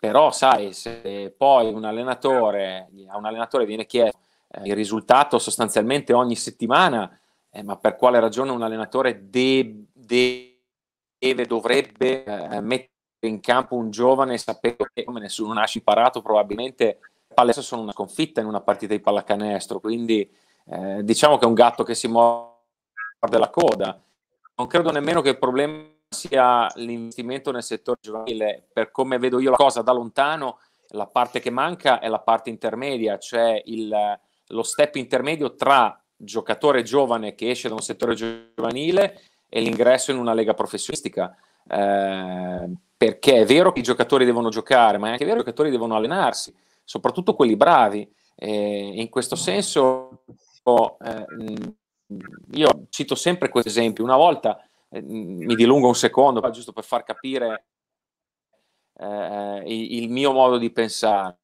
Speaker 2: Però, sai, se poi un allenatore, a un allenatore viene chiesto eh, il risultato sostanzialmente ogni settimana, eh, ma per quale ragione un allenatore deve. De- deve, dovrebbe eh, mettere in campo un giovane sapendo che come nessuno nasce imparato probabilmente adesso sono una sconfitta in una partita di pallacanestro quindi eh, diciamo che è un gatto che si muove la coda non credo nemmeno che il problema sia l'investimento nel settore giovanile per come vedo io la cosa da lontano la parte che manca è la parte intermedia cioè il, lo step intermedio tra giocatore giovane che esce da un settore giovanile e l'ingresso in una lega professionistica. Eh, perché è vero che i giocatori devono giocare, ma è anche vero che i giocatori devono allenarsi, soprattutto quelli bravi. Eh, in questo senso, eh, io cito sempre questo esempio. Una volta, eh, mi dilungo un secondo, giusto per far capire eh, il mio modo di pensare.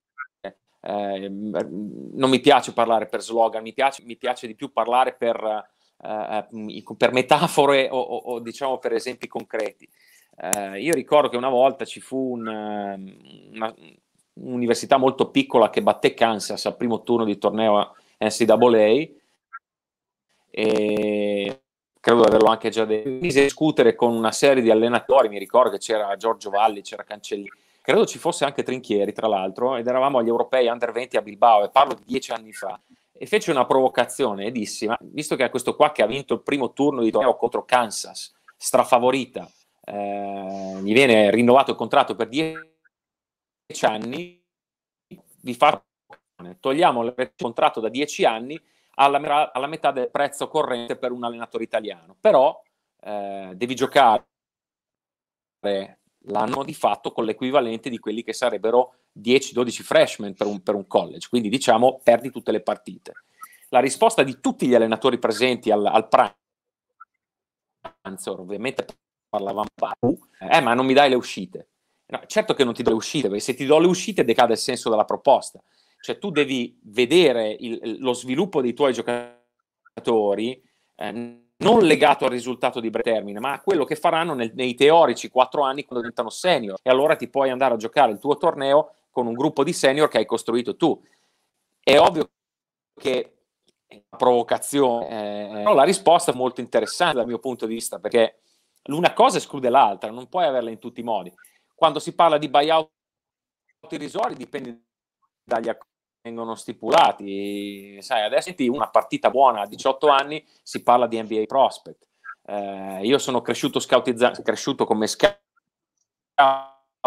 Speaker 2: Eh, non mi piace parlare per slogan, mi piace, mi piace di più parlare per eh, eh, per metafore o, o, o, diciamo per esempi concreti. Eh, io ricordo che una volta ci fu un, ehm, una, un'università molto piccola che batté Kansas al primo turno di torneo NCAA e credo di averlo anche già detto, mise a discutere con una serie di allenatori, mi ricordo che c'era Giorgio Valli, c'era Cancelli, credo ci fosse anche Trinchieri tra l'altro, ed eravamo agli europei under 20 a Bilbao e parlo di dieci anni fa e fece una provocazione e dissi, ma visto che è questo qua che ha vinto il primo turno di torneo contro Kansas, strafavorita, eh, gli viene rinnovato il contratto per 10 anni, di fatto togliamo il contratto da 10 anni alla, metà, alla metà del prezzo corrente per un allenatore italiano, però eh, devi giocare l'anno di fatto con l'equivalente di quelli che sarebbero 10-12 freshmen per un, per un, college, quindi diciamo perdi tutte le partite. La risposta di tutti gli allenatori presenti al, al pranzo, ovviamente parlavamo, eh ma non mi dai le uscite. No, certo che non ti do le uscite, perché se ti do le uscite decade il senso della proposta. Cioè tu devi vedere il, lo sviluppo dei tuoi giocatori eh, non legato al risultato di breve termine, ma a quello che faranno nel, nei teorici 4 anni quando diventano senior. E allora ti puoi andare a giocare il tuo torneo con un gruppo di senior che hai costruito tu. È ovvio che è una provocazione, eh, eh però la risposta è molto interessante dal mio punto di vista, perché l'una cosa esclude l'altra, non puoi averla in tutti i modi. Quando si parla di buyout irrisori dipende dagli accordi che vengono stipulati. Sai, adesso una partita buona a 18 anni si parla di NBA prospect. Eh, io sono cresciuto, cresciuto come scout,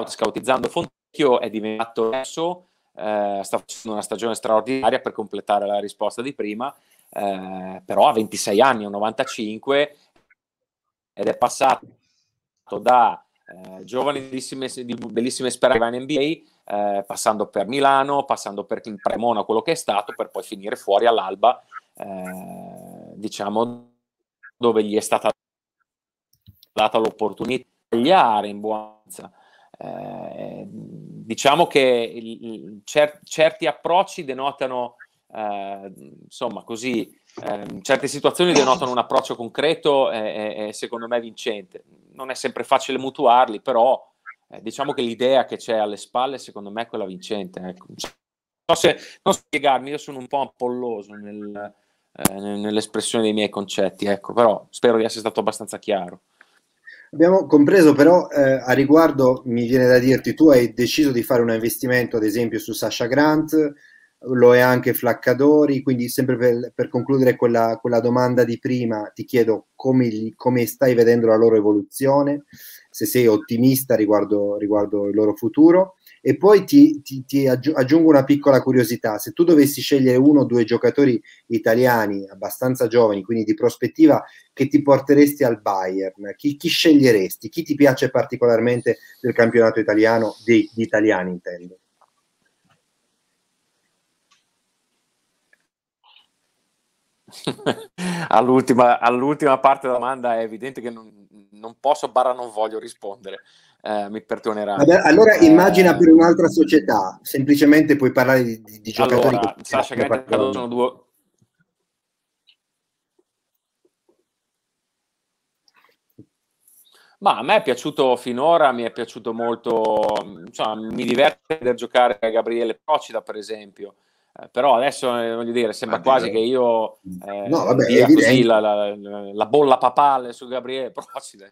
Speaker 2: scoutizzando Fontana Vecchio è diventato adesso, eh, sta facendo una stagione straordinaria per completare la risposta di prima, eh, però ha 26 anni, ha 95 ed è passato da eh, giovane di bellissime speranze in NBA, eh, passando per Milano, passando per Cremona, quello che è stato, per poi finire fuori all'alba, eh, diciamo, dove gli è stata data l'opportunità di tagliare in buonanza eh, diciamo che il, cer- certi approcci denotano, eh, insomma, così, eh, certe situazioni denotano un approccio concreto e, e, secondo me vincente. Non è sempre facile mutuarli, però eh, diciamo che l'idea che c'è alle spalle, secondo me, è quella vincente. Ecco. Non, so se, non so spiegarmi, io sono un po' ampolloso nel, eh, nell'espressione dei miei concetti, ecco, però spero di essere stato abbastanza chiaro.
Speaker 1: Abbiamo compreso però eh, a riguardo, mi viene da dirti, tu hai deciso di fare un investimento ad esempio su Sasha Grant, lo è anche Flaccadori, quindi sempre per, per concludere quella, quella, domanda di prima ti chiedo come, come, stai vedendo la loro evoluzione, se sei ottimista riguardo, riguardo il loro futuro e poi ti, ti, ti, aggiungo una piccola curiosità, se tu dovessi scegliere uno o due giocatori italiani abbastanza giovani, quindi di prospettiva, che ti porteresti al Bayern, chi, chi sceglieresti? Chi ti piace particolarmente del campionato italiano, dei, di italiani intendo?
Speaker 2: all'ultima, all'ultima, parte della domanda è evidente che non, non posso, barra non voglio rispondere eh, mi perdonerà. Vabbè, allora eh, immagina per un'altra
Speaker 1: società, semplicemente puoi parlare di, di, di giocatori. Allora,
Speaker 2: Sasha Grant e sono due... Ma a me è piaciuto finora, mi è piaciuto molto, insomma, mi diverte del giocare a Gabriele Procida, per esempio. Eh, però adesso eh, voglio dire, sembra vabbè. quasi che io mm. eh, no, vabbè, così la, la, la, bolla papale su Gabriele Procida.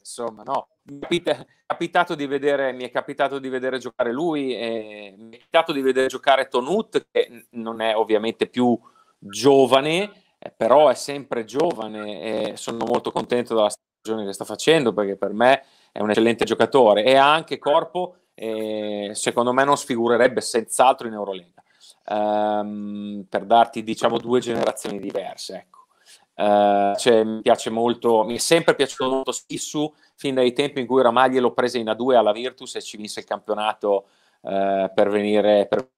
Speaker 2: Insomma, no. Capita, capitato di vedere, mi è capitato di vedere giocare lui, eh, mi è capitato di vedere giocare Tonut, che non è ovviamente più giovane, eh, però è sempre giovane e sono molto contento della stagione che sta facendo perché per me è un eccellente giocatore e ha anche corpo, eh, secondo me non sfigurerebbe senz'altro in Eurolega, ehm, per darti diciamo due generazioni diverse. Ecco. Eh, cioè, mi piace molto, mi è sempre piaciuto molto Sissu, fin dai tempi in cui oramai glielo prese in A2 alla Virtus e ci vinse il campionato uh, per, venire, per,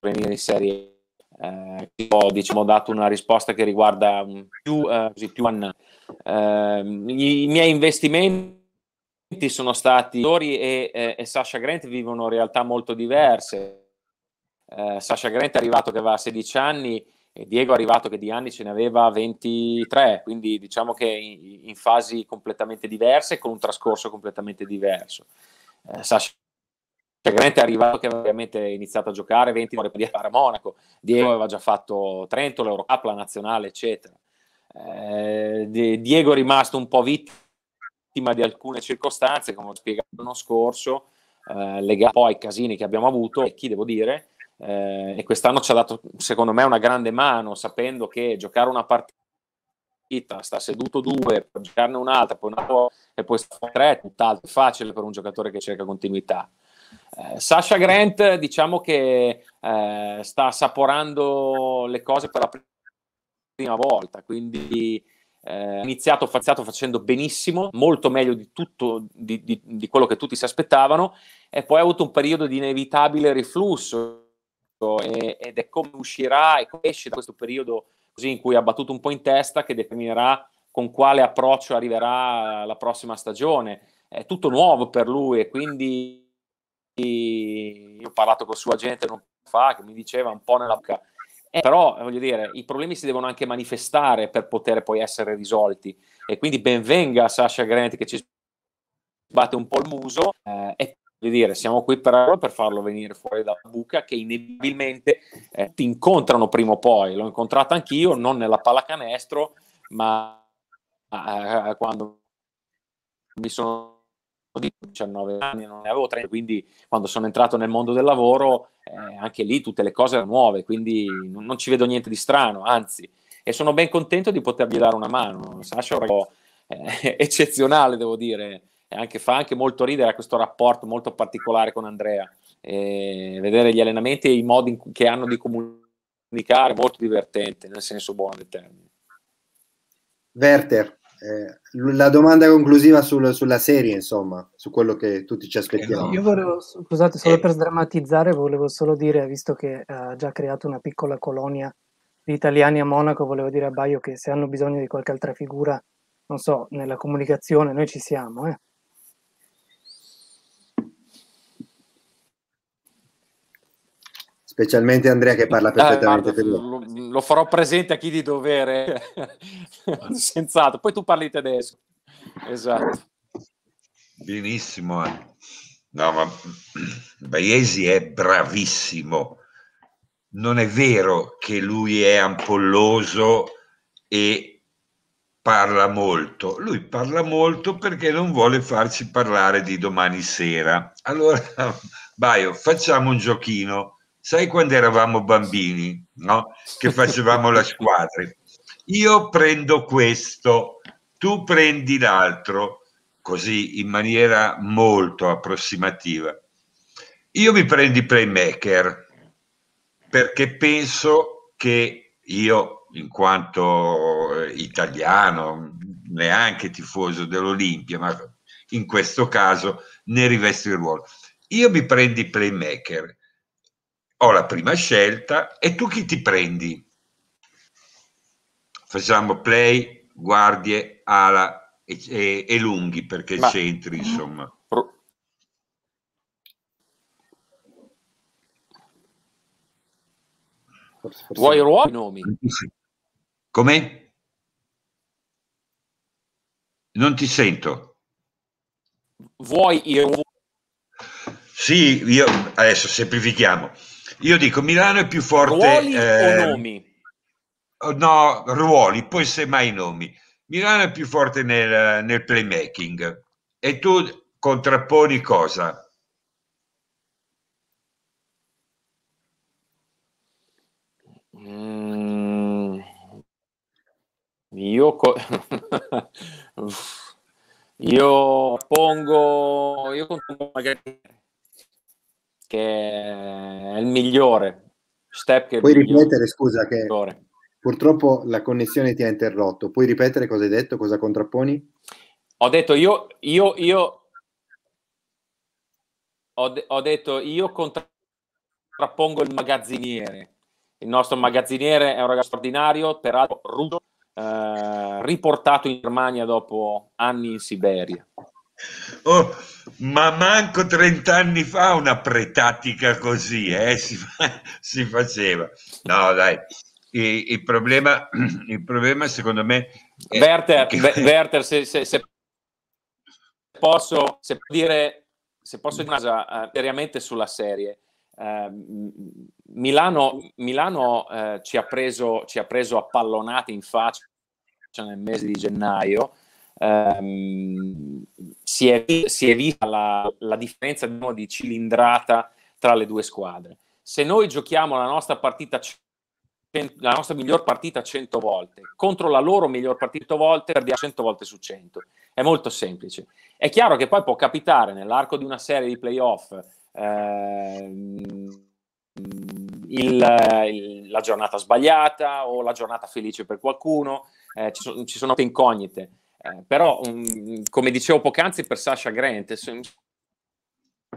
Speaker 2: venire, in Serie uh, ho diciamo, dato una risposta che riguarda mm, più, uh, più an- ehm, i, miei investimenti sono stati Dori e, e, e Sasha Grant vivono realtà molto diverse Sasha Grant è arrivato che aveva 16 anni Diego è arrivato che di anni ce ne aveva 23, quindi diciamo che in, in fasi completamente diverse e con un trascorso completamente diverso. Eh, Sasha Grant è arrivato che aveva veramente iniziato a giocare 20 ore prima andare a Monaco, Diego aveva già fatto Trento, l'Eurocup, la nazionale, eccetera. Eh, Diego è rimasto un po' vittima di alcune circostanze, come ho spiegato l'anno scorso, eh, legate poi ai casini che abbiamo avuto e chi devo dire eh, e quest'anno ci ha dato secondo me una grande mano sapendo che giocare una partita sta seduto due, poi giocarne un'altra poi una e poi stare tre tutt'altro è facile per un giocatore che cerca continuità eh, Sasha Grant diciamo che eh, sta assaporando le cose per la prima volta quindi eh, ha iniziato Fazziato facendo benissimo, molto meglio di tutto di, di, di quello che tutti si aspettavano, e poi ha avuto un periodo di inevitabile riflusso e, ed è come uscirà e come esce da questo periodo così in cui ha battuto un po' in testa che determinerà con quale approccio arriverà la prossima stagione. È tutto nuovo per lui e quindi io ho parlato con sua agente non fa, che mi diceva un po' nella bocca. Eh, però voglio dire, i problemi si devono anche manifestare per poter poi essere risolti. E quindi benvenga Sasha Grant che ci sbatte un po' il muso eh, e voglio dire, siamo qui per, per farlo venire fuori dalla buca che inevitabilmente eh, ti incontrano prima o poi. L'ho incontrato anch'io, non nella pallacanestro, ma eh, eh quando mi sono 19 anni, non ne avevo 30, quindi quando sono entrato nel mondo del lavoro, eh, anche lì tutte le cose erano nuove, quindi non, non, ci vedo niente di strano, anzi, e sono ben contento di potervi dare una mano. Sasha è un ragazzo eh, eccezionale, devo dire, anche, fa anche molto ridere questo rapporto molto particolare con Andrea, eh, vedere gli allenamenti e i modi che hanno di comunicare, molto divertente, nel senso buono del termine.
Speaker 1: Werther, eh, la domanda conclusiva sul, sulla serie, insomma, su quello che tutti ci aspettiamo. Io
Speaker 4: volevo, scusate, solo eh. per sdrammatizzare, volevo solo dire, visto che ha già creato una piccola colonia di italiani a Monaco, volevo dire a Baio che se hanno bisogno di qualche altra figura, non so, nella comunicazione noi ci siamo, eh.
Speaker 1: specialmente Andrea che parla eh, perfettamente ah, guarda, lo,
Speaker 2: lo, farò presente a chi di dovere, senz'altro. Poi tu parli tedesco. Esatto.
Speaker 3: Benissimo. Eh. No, ma Baiesi è bravissimo. Non è vero che lui è ampolloso e parla molto. Lui parla molto perché non vuole farci parlare di domani sera. Allora, Baio, facciamo un giochino sai quando eravamo bambini, no? Che facevamo la squadra. Io prendo questo, tu prendi l'altro, così in maniera molto approssimativa. Io mi prendo i playmaker perché penso che io, in quanto eh, italiano, neanche tifoso dell'Olimpia, ma in questo caso ne rivesto il ruolo. Io mi prendo i playmaker ho la prima scelta e tu chi ti prendi? Facciamo play, guardie, ala e, e, e lunghi perché Ma... centri insomma. Forse, forse... Vuoi ruoli nomi? Come? Non ti sento. Vuoi i Sì, io adesso semplifichiamo io dico, Milano è più forte... Ruoli eh, o ehm, nomi? Oh, no, ruoli, poi semmai nomi. Milano è più forte nel, nel playmaking. E tu contrapponi cosa?
Speaker 2: Mm. Io, co- io pongo io conto magari che è il migliore. Step che Puoi ripetere,
Speaker 1: scusa, che migliore. purtroppo la connessione ti ha interrotto. Puoi ripetere cosa hai detto, cosa contrapponi?
Speaker 2: Ho detto io, io, io, ho, de- ho detto io contrappongo il magazziniere. Il nostro magazziniere è un ragazzo straordinario, peraltro russo, eh, riportato in Germania dopo
Speaker 3: anni in Siberia. Oh, ma manco 30 anni fa una pretattica così eh, si, fa, si, faceva. No, dai, il, il, problema, il problema secondo me... È Werther, che... Werther se,
Speaker 2: se, se, posso, se, dire, se posso dire una eh, seriamente sulla serie, eh, Milano, Milano eh, ci, ha preso, ci ha preso a pallonate in faccia nel mese di gennaio ehm, si, è, si, è, vista la, la differenza diciamo, di cilindrata tra le due squadre. Se noi giochiamo la nostra partita la nostra miglior partita 100 volte contro la loro miglior partita 100 volte perdiamo 100 volte su 100 è molto semplice è chiaro che poi può capitare nell'arco di una serie di playoff ehm, il, il, la giornata sbagliata o la giornata felice per qualcuno, eh, ci, sono, ci sono incognite. Eh, però, um, come dicevo poc'anzi per Sasha Grant,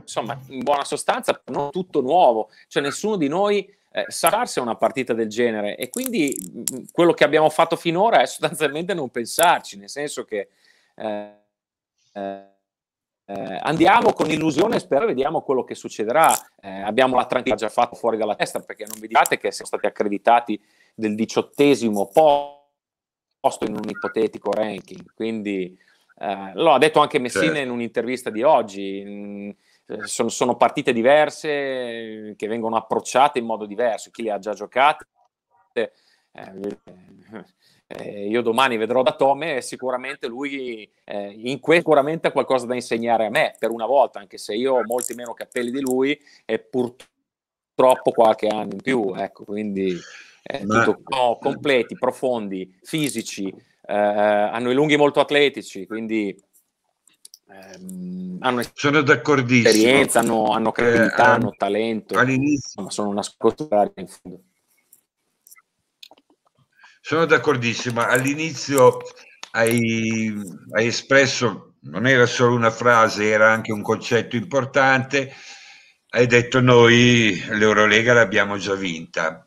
Speaker 2: insomma, in buona sostanza, non tutto nuovo, cioè nessuno di noi eh, sa farsi una partita del genere e quindi mh, mm, quello che abbiamo fatto finora è sostanzialmente non pensarci, nel senso che eh, eh, andiamo con illusione e spero vediamo quello che succederà. Eh, abbiamo la tranquillità già fatta fuori dalla testa perché non vi date che siamo stati accreditati del diciottesimo posto posto in un ipotetico ranking. Quindi eh, lo ha detto anche Messina certo. in un'intervista di oggi. Mm, eh, sono, sono, partite diverse che vengono approcciate in modo diverso. Chi le ha già giocate. Eh, eh, eh io domani vedrò da Tome e sicuramente lui eh, in questo sicuramente ha qualcosa da insegnare a me per una volta, anche se io ho molti meno capelli di lui e purtroppo qualche anno in più, ecco, quindi eh, Ma... tutto, eh, no, completi, profondi, fisici, eh, hanno i lunghi molto atletici, quindi ehm, hanno sono d'accordissimo. esperienza, hanno, hanno eh, credibilità, eh, hanno talento, All'inizio. sono una scotta in fondo.
Speaker 3: Sono d'accordissimo, all'inizio hai, hai espresso, non era solo una frase, era anche un concetto importante, hai detto noi l'Eurolega l'abbiamo già vinta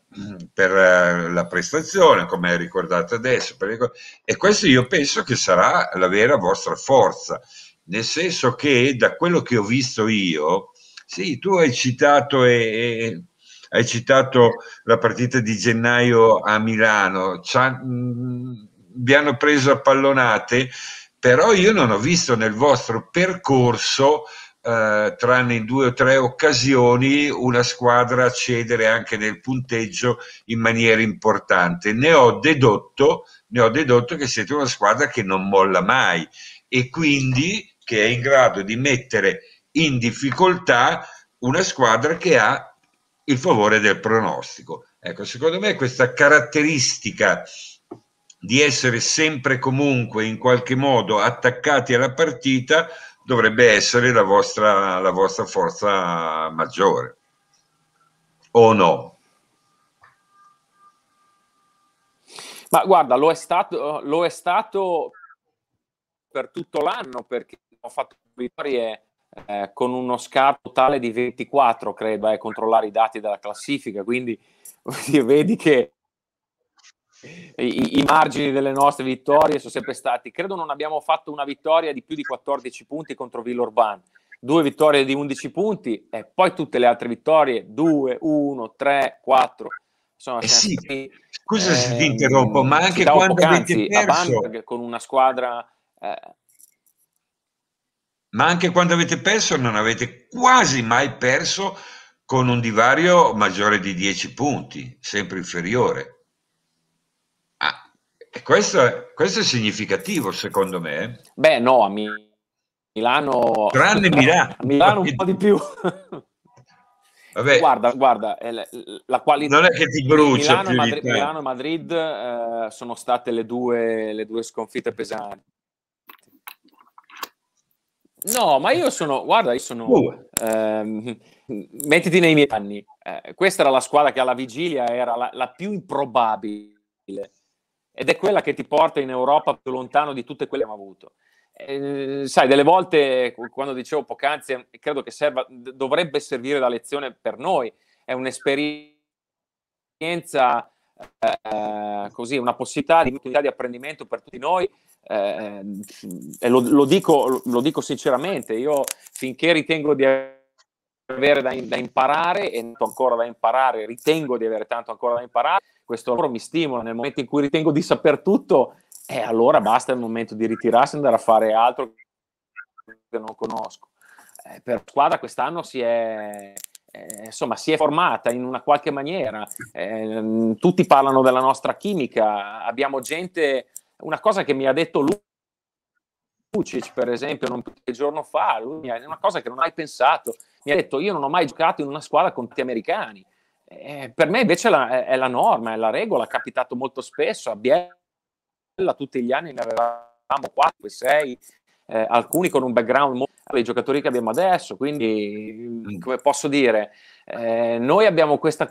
Speaker 3: per eh, la prestazione, come ricordato adesso. E questo io penso che sarà la vera vostra forza, nel senso che da quello che ho visto io, sì, tu hai citato, e, hai citato la partita di gennaio a Milano, mm, vi hanno preso a pallonate, però io non ho visto nel vostro percorso eh, tranne in due o tre occasioni, una squadra a cedere anche nel punteggio in maniera importante. Ne ho dedotto, ne ho dedotto che siete una squadra che non molla mai e quindi che è in grado di mettere in difficoltà una squadra che ha il favore del pronostico. Ecco, secondo me questa caratteristica di essere sempre comunque in qualche modo attaccati alla partita dovrebbe essere la vostra, la vostra forza maggiore, o no?
Speaker 2: Ma guarda, lo è stato, lo è stato per tutto l'anno perché ho fatto vittorie eh, con uno scarto totale di 24, credo, eh, controllare i dati della classifica, quindi vedi che i, i, margini delle nostre vittorie sono sempre stati, credo non abbiamo fatto una vittoria di più di 14 punti contro Villorban, due vittorie di 11 punti e poi tutte le altre vittorie, 2, 1, 3, 4. Insomma, eh sì. Stati, Scusa eh, se ti ehm, interrompo, ma anche quando avete perso... con una squadra... Eh,
Speaker 3: ma anche quando avete perso non avete quasi mai perso con un divario maggiore di 10 punti, sempre inferiore. Questo, questo, è significativo, secondo me. Eh. Beh, no, a Milano. Tranne Milano. A Milano un
Speaker 2: po' di più. Vabbè, guarda, guarda, la qualità. Non è che ti brucia. Milano, più Madrid, Milano e Madrid eh, sono state le due, le due sconfitte pesanti. No, ma io sono, guarda, io sono, uh. ehm, mettiti nei miei panni. Eh, questa era la squadra che alla vigilia era la, la più improbabile ed è quella che ti porta in Europa più lontano di tutte quelle che abbiamo avuto. Eh, sai, delle volte, quando dicevo poc'anzi, eh, credo che serva, dovrebbe servire da lezione per noi, è un'esperienza, eh, così, una possibilità di, di apprendimento per tutti noi. Eh, e lo, lo, dico, lo, dico, sinceramente, io finché ritengo di avere da, da imparare, e tanto ancora da imparare, ritengo di avere tanto ancora da imparare, questo lavoro mi stimola, nel momento in cui ritengo di saper tutto, eh, allora basta il momento di ritirarsi e andare a fare altro che non conosco. Eh, per squadra quest'anno si è, eh, insomma, si è formata in una qualche maniera, eh, tutti parlano della nostra chimica, abbiamo gente, una cosa che mi ha detto lui, Lucic, per esempio, non qualche giorno fa, lui, una cosa che non hai pensato, mi ha detto io non ho mai giocato in una squadra con tanti americani, eh, per me invece la, è la norma, è la regola, è capitato molto spesso, a Biella tutti gli anni ne avevamo 4, 6, eh, alcuni con un background molto i giocatori che abbiamo adesso, quindi mm. come posso dire, eh, noi abbiamo questa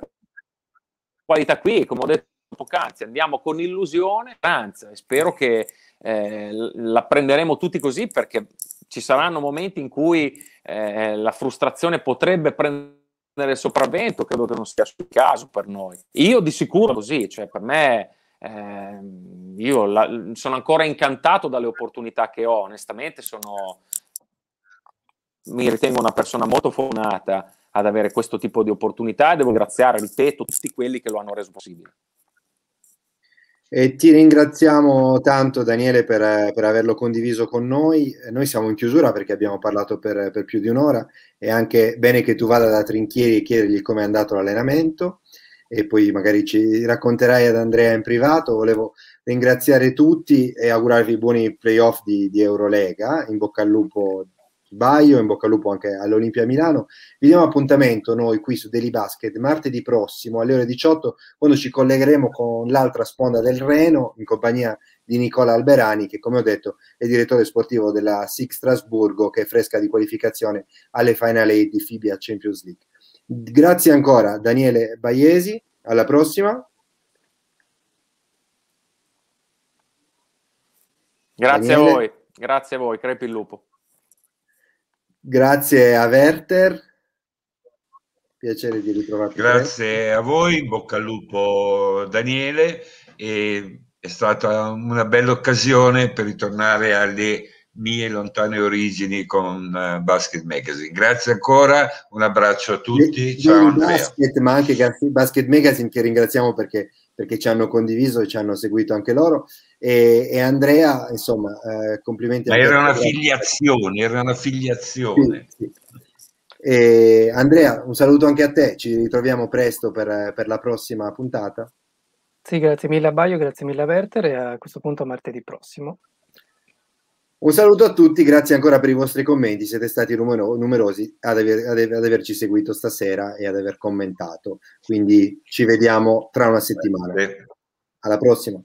Speaker 2: qualità qui, come ho detto poc'anzi, andiamo con illusione, anzi, spero che eh, la prenderemo tutti così perché ci saranno momenti in cui eh, la frustrazione potrebbe prendere tenere sopravvento, credo che non sia il caso per noi. Io di sicuro così, cioè per me eh, io la, sono ancora incantato dalle opportunità che ho, onestamente sono, mi ritengo una persona molto fortunata ad avere questo tipo di opportunità e devo ringraziare, ripeto, tutti quelli che lo hanno reso possibile.
Speaker 1: E ti ringraziamo tanto Daniele per, per, averlo condiviso con noi. Noi siamo in chiusura perché abbiamo parlato per, per più di un'ora È anche bene che tu vada da Trinchieri e chiedergli come è andato l'allenamento e poi magari ci racconterai ad Andrea in privato. Volevo ringraziare tutti e augurarvi buoni playoff di, di Eurolega. In bocca al lupo Baio, in bocca al lupo anche all'Olimpia Milano. Vi diamo appuntamento noi qui su Daily Basket martedì prossimo alle ore 18 quando ci collegheremo con l'altra sponda del Reno in compagnia di Nicola Alberani che come ho detto è direttore sportivo della SIC Strasburgo che è fresca di qualificazione alle Final 8 di FIBA Champions League. Grazie ancora Daniele Baiesi, alla prossima. Grazie Daniele. a voi,
Speaker 2: grazie a voi, crepi il lupo.
Speaker 1: Grazie a Werther,
Speaker 3: piacere di ritrovarti. Grazie a voi, in bocca al lupo Daniele, e è stata una bella occasione per ritornare alle mie lontane origini con eh, Basket Magazine. Grazie ancora, un abbraccio
Speaker 1: a tutti. Di, Ciao Andrea. Basket, ma anche Basket Magazine che ringraziamo perché, perché ci hanno condiviso e ci hanno seguito anche loro. E, e Andrea, insomma, eh, complimenti. Ma era una
Speaker 3: filiazione, era una filiazione. Sì,
Speaker 1: sì. Andrea, un saluto anche a te, ci ritroviamo presto per, per la prossima puntata.
Speaker 4: Sì, grazie mille a Baio, grazie mille a Werther e a questo punto a martedì prossimo.
Speaker 1: Un saluto a tutti, grazie ancora per i vostri commenti, siete stati numero- numerosi ad, aver, ad, ad, averci seguito stasera e ad aver commentato, quindi ci vediamo tra una settimana. Alla prossima.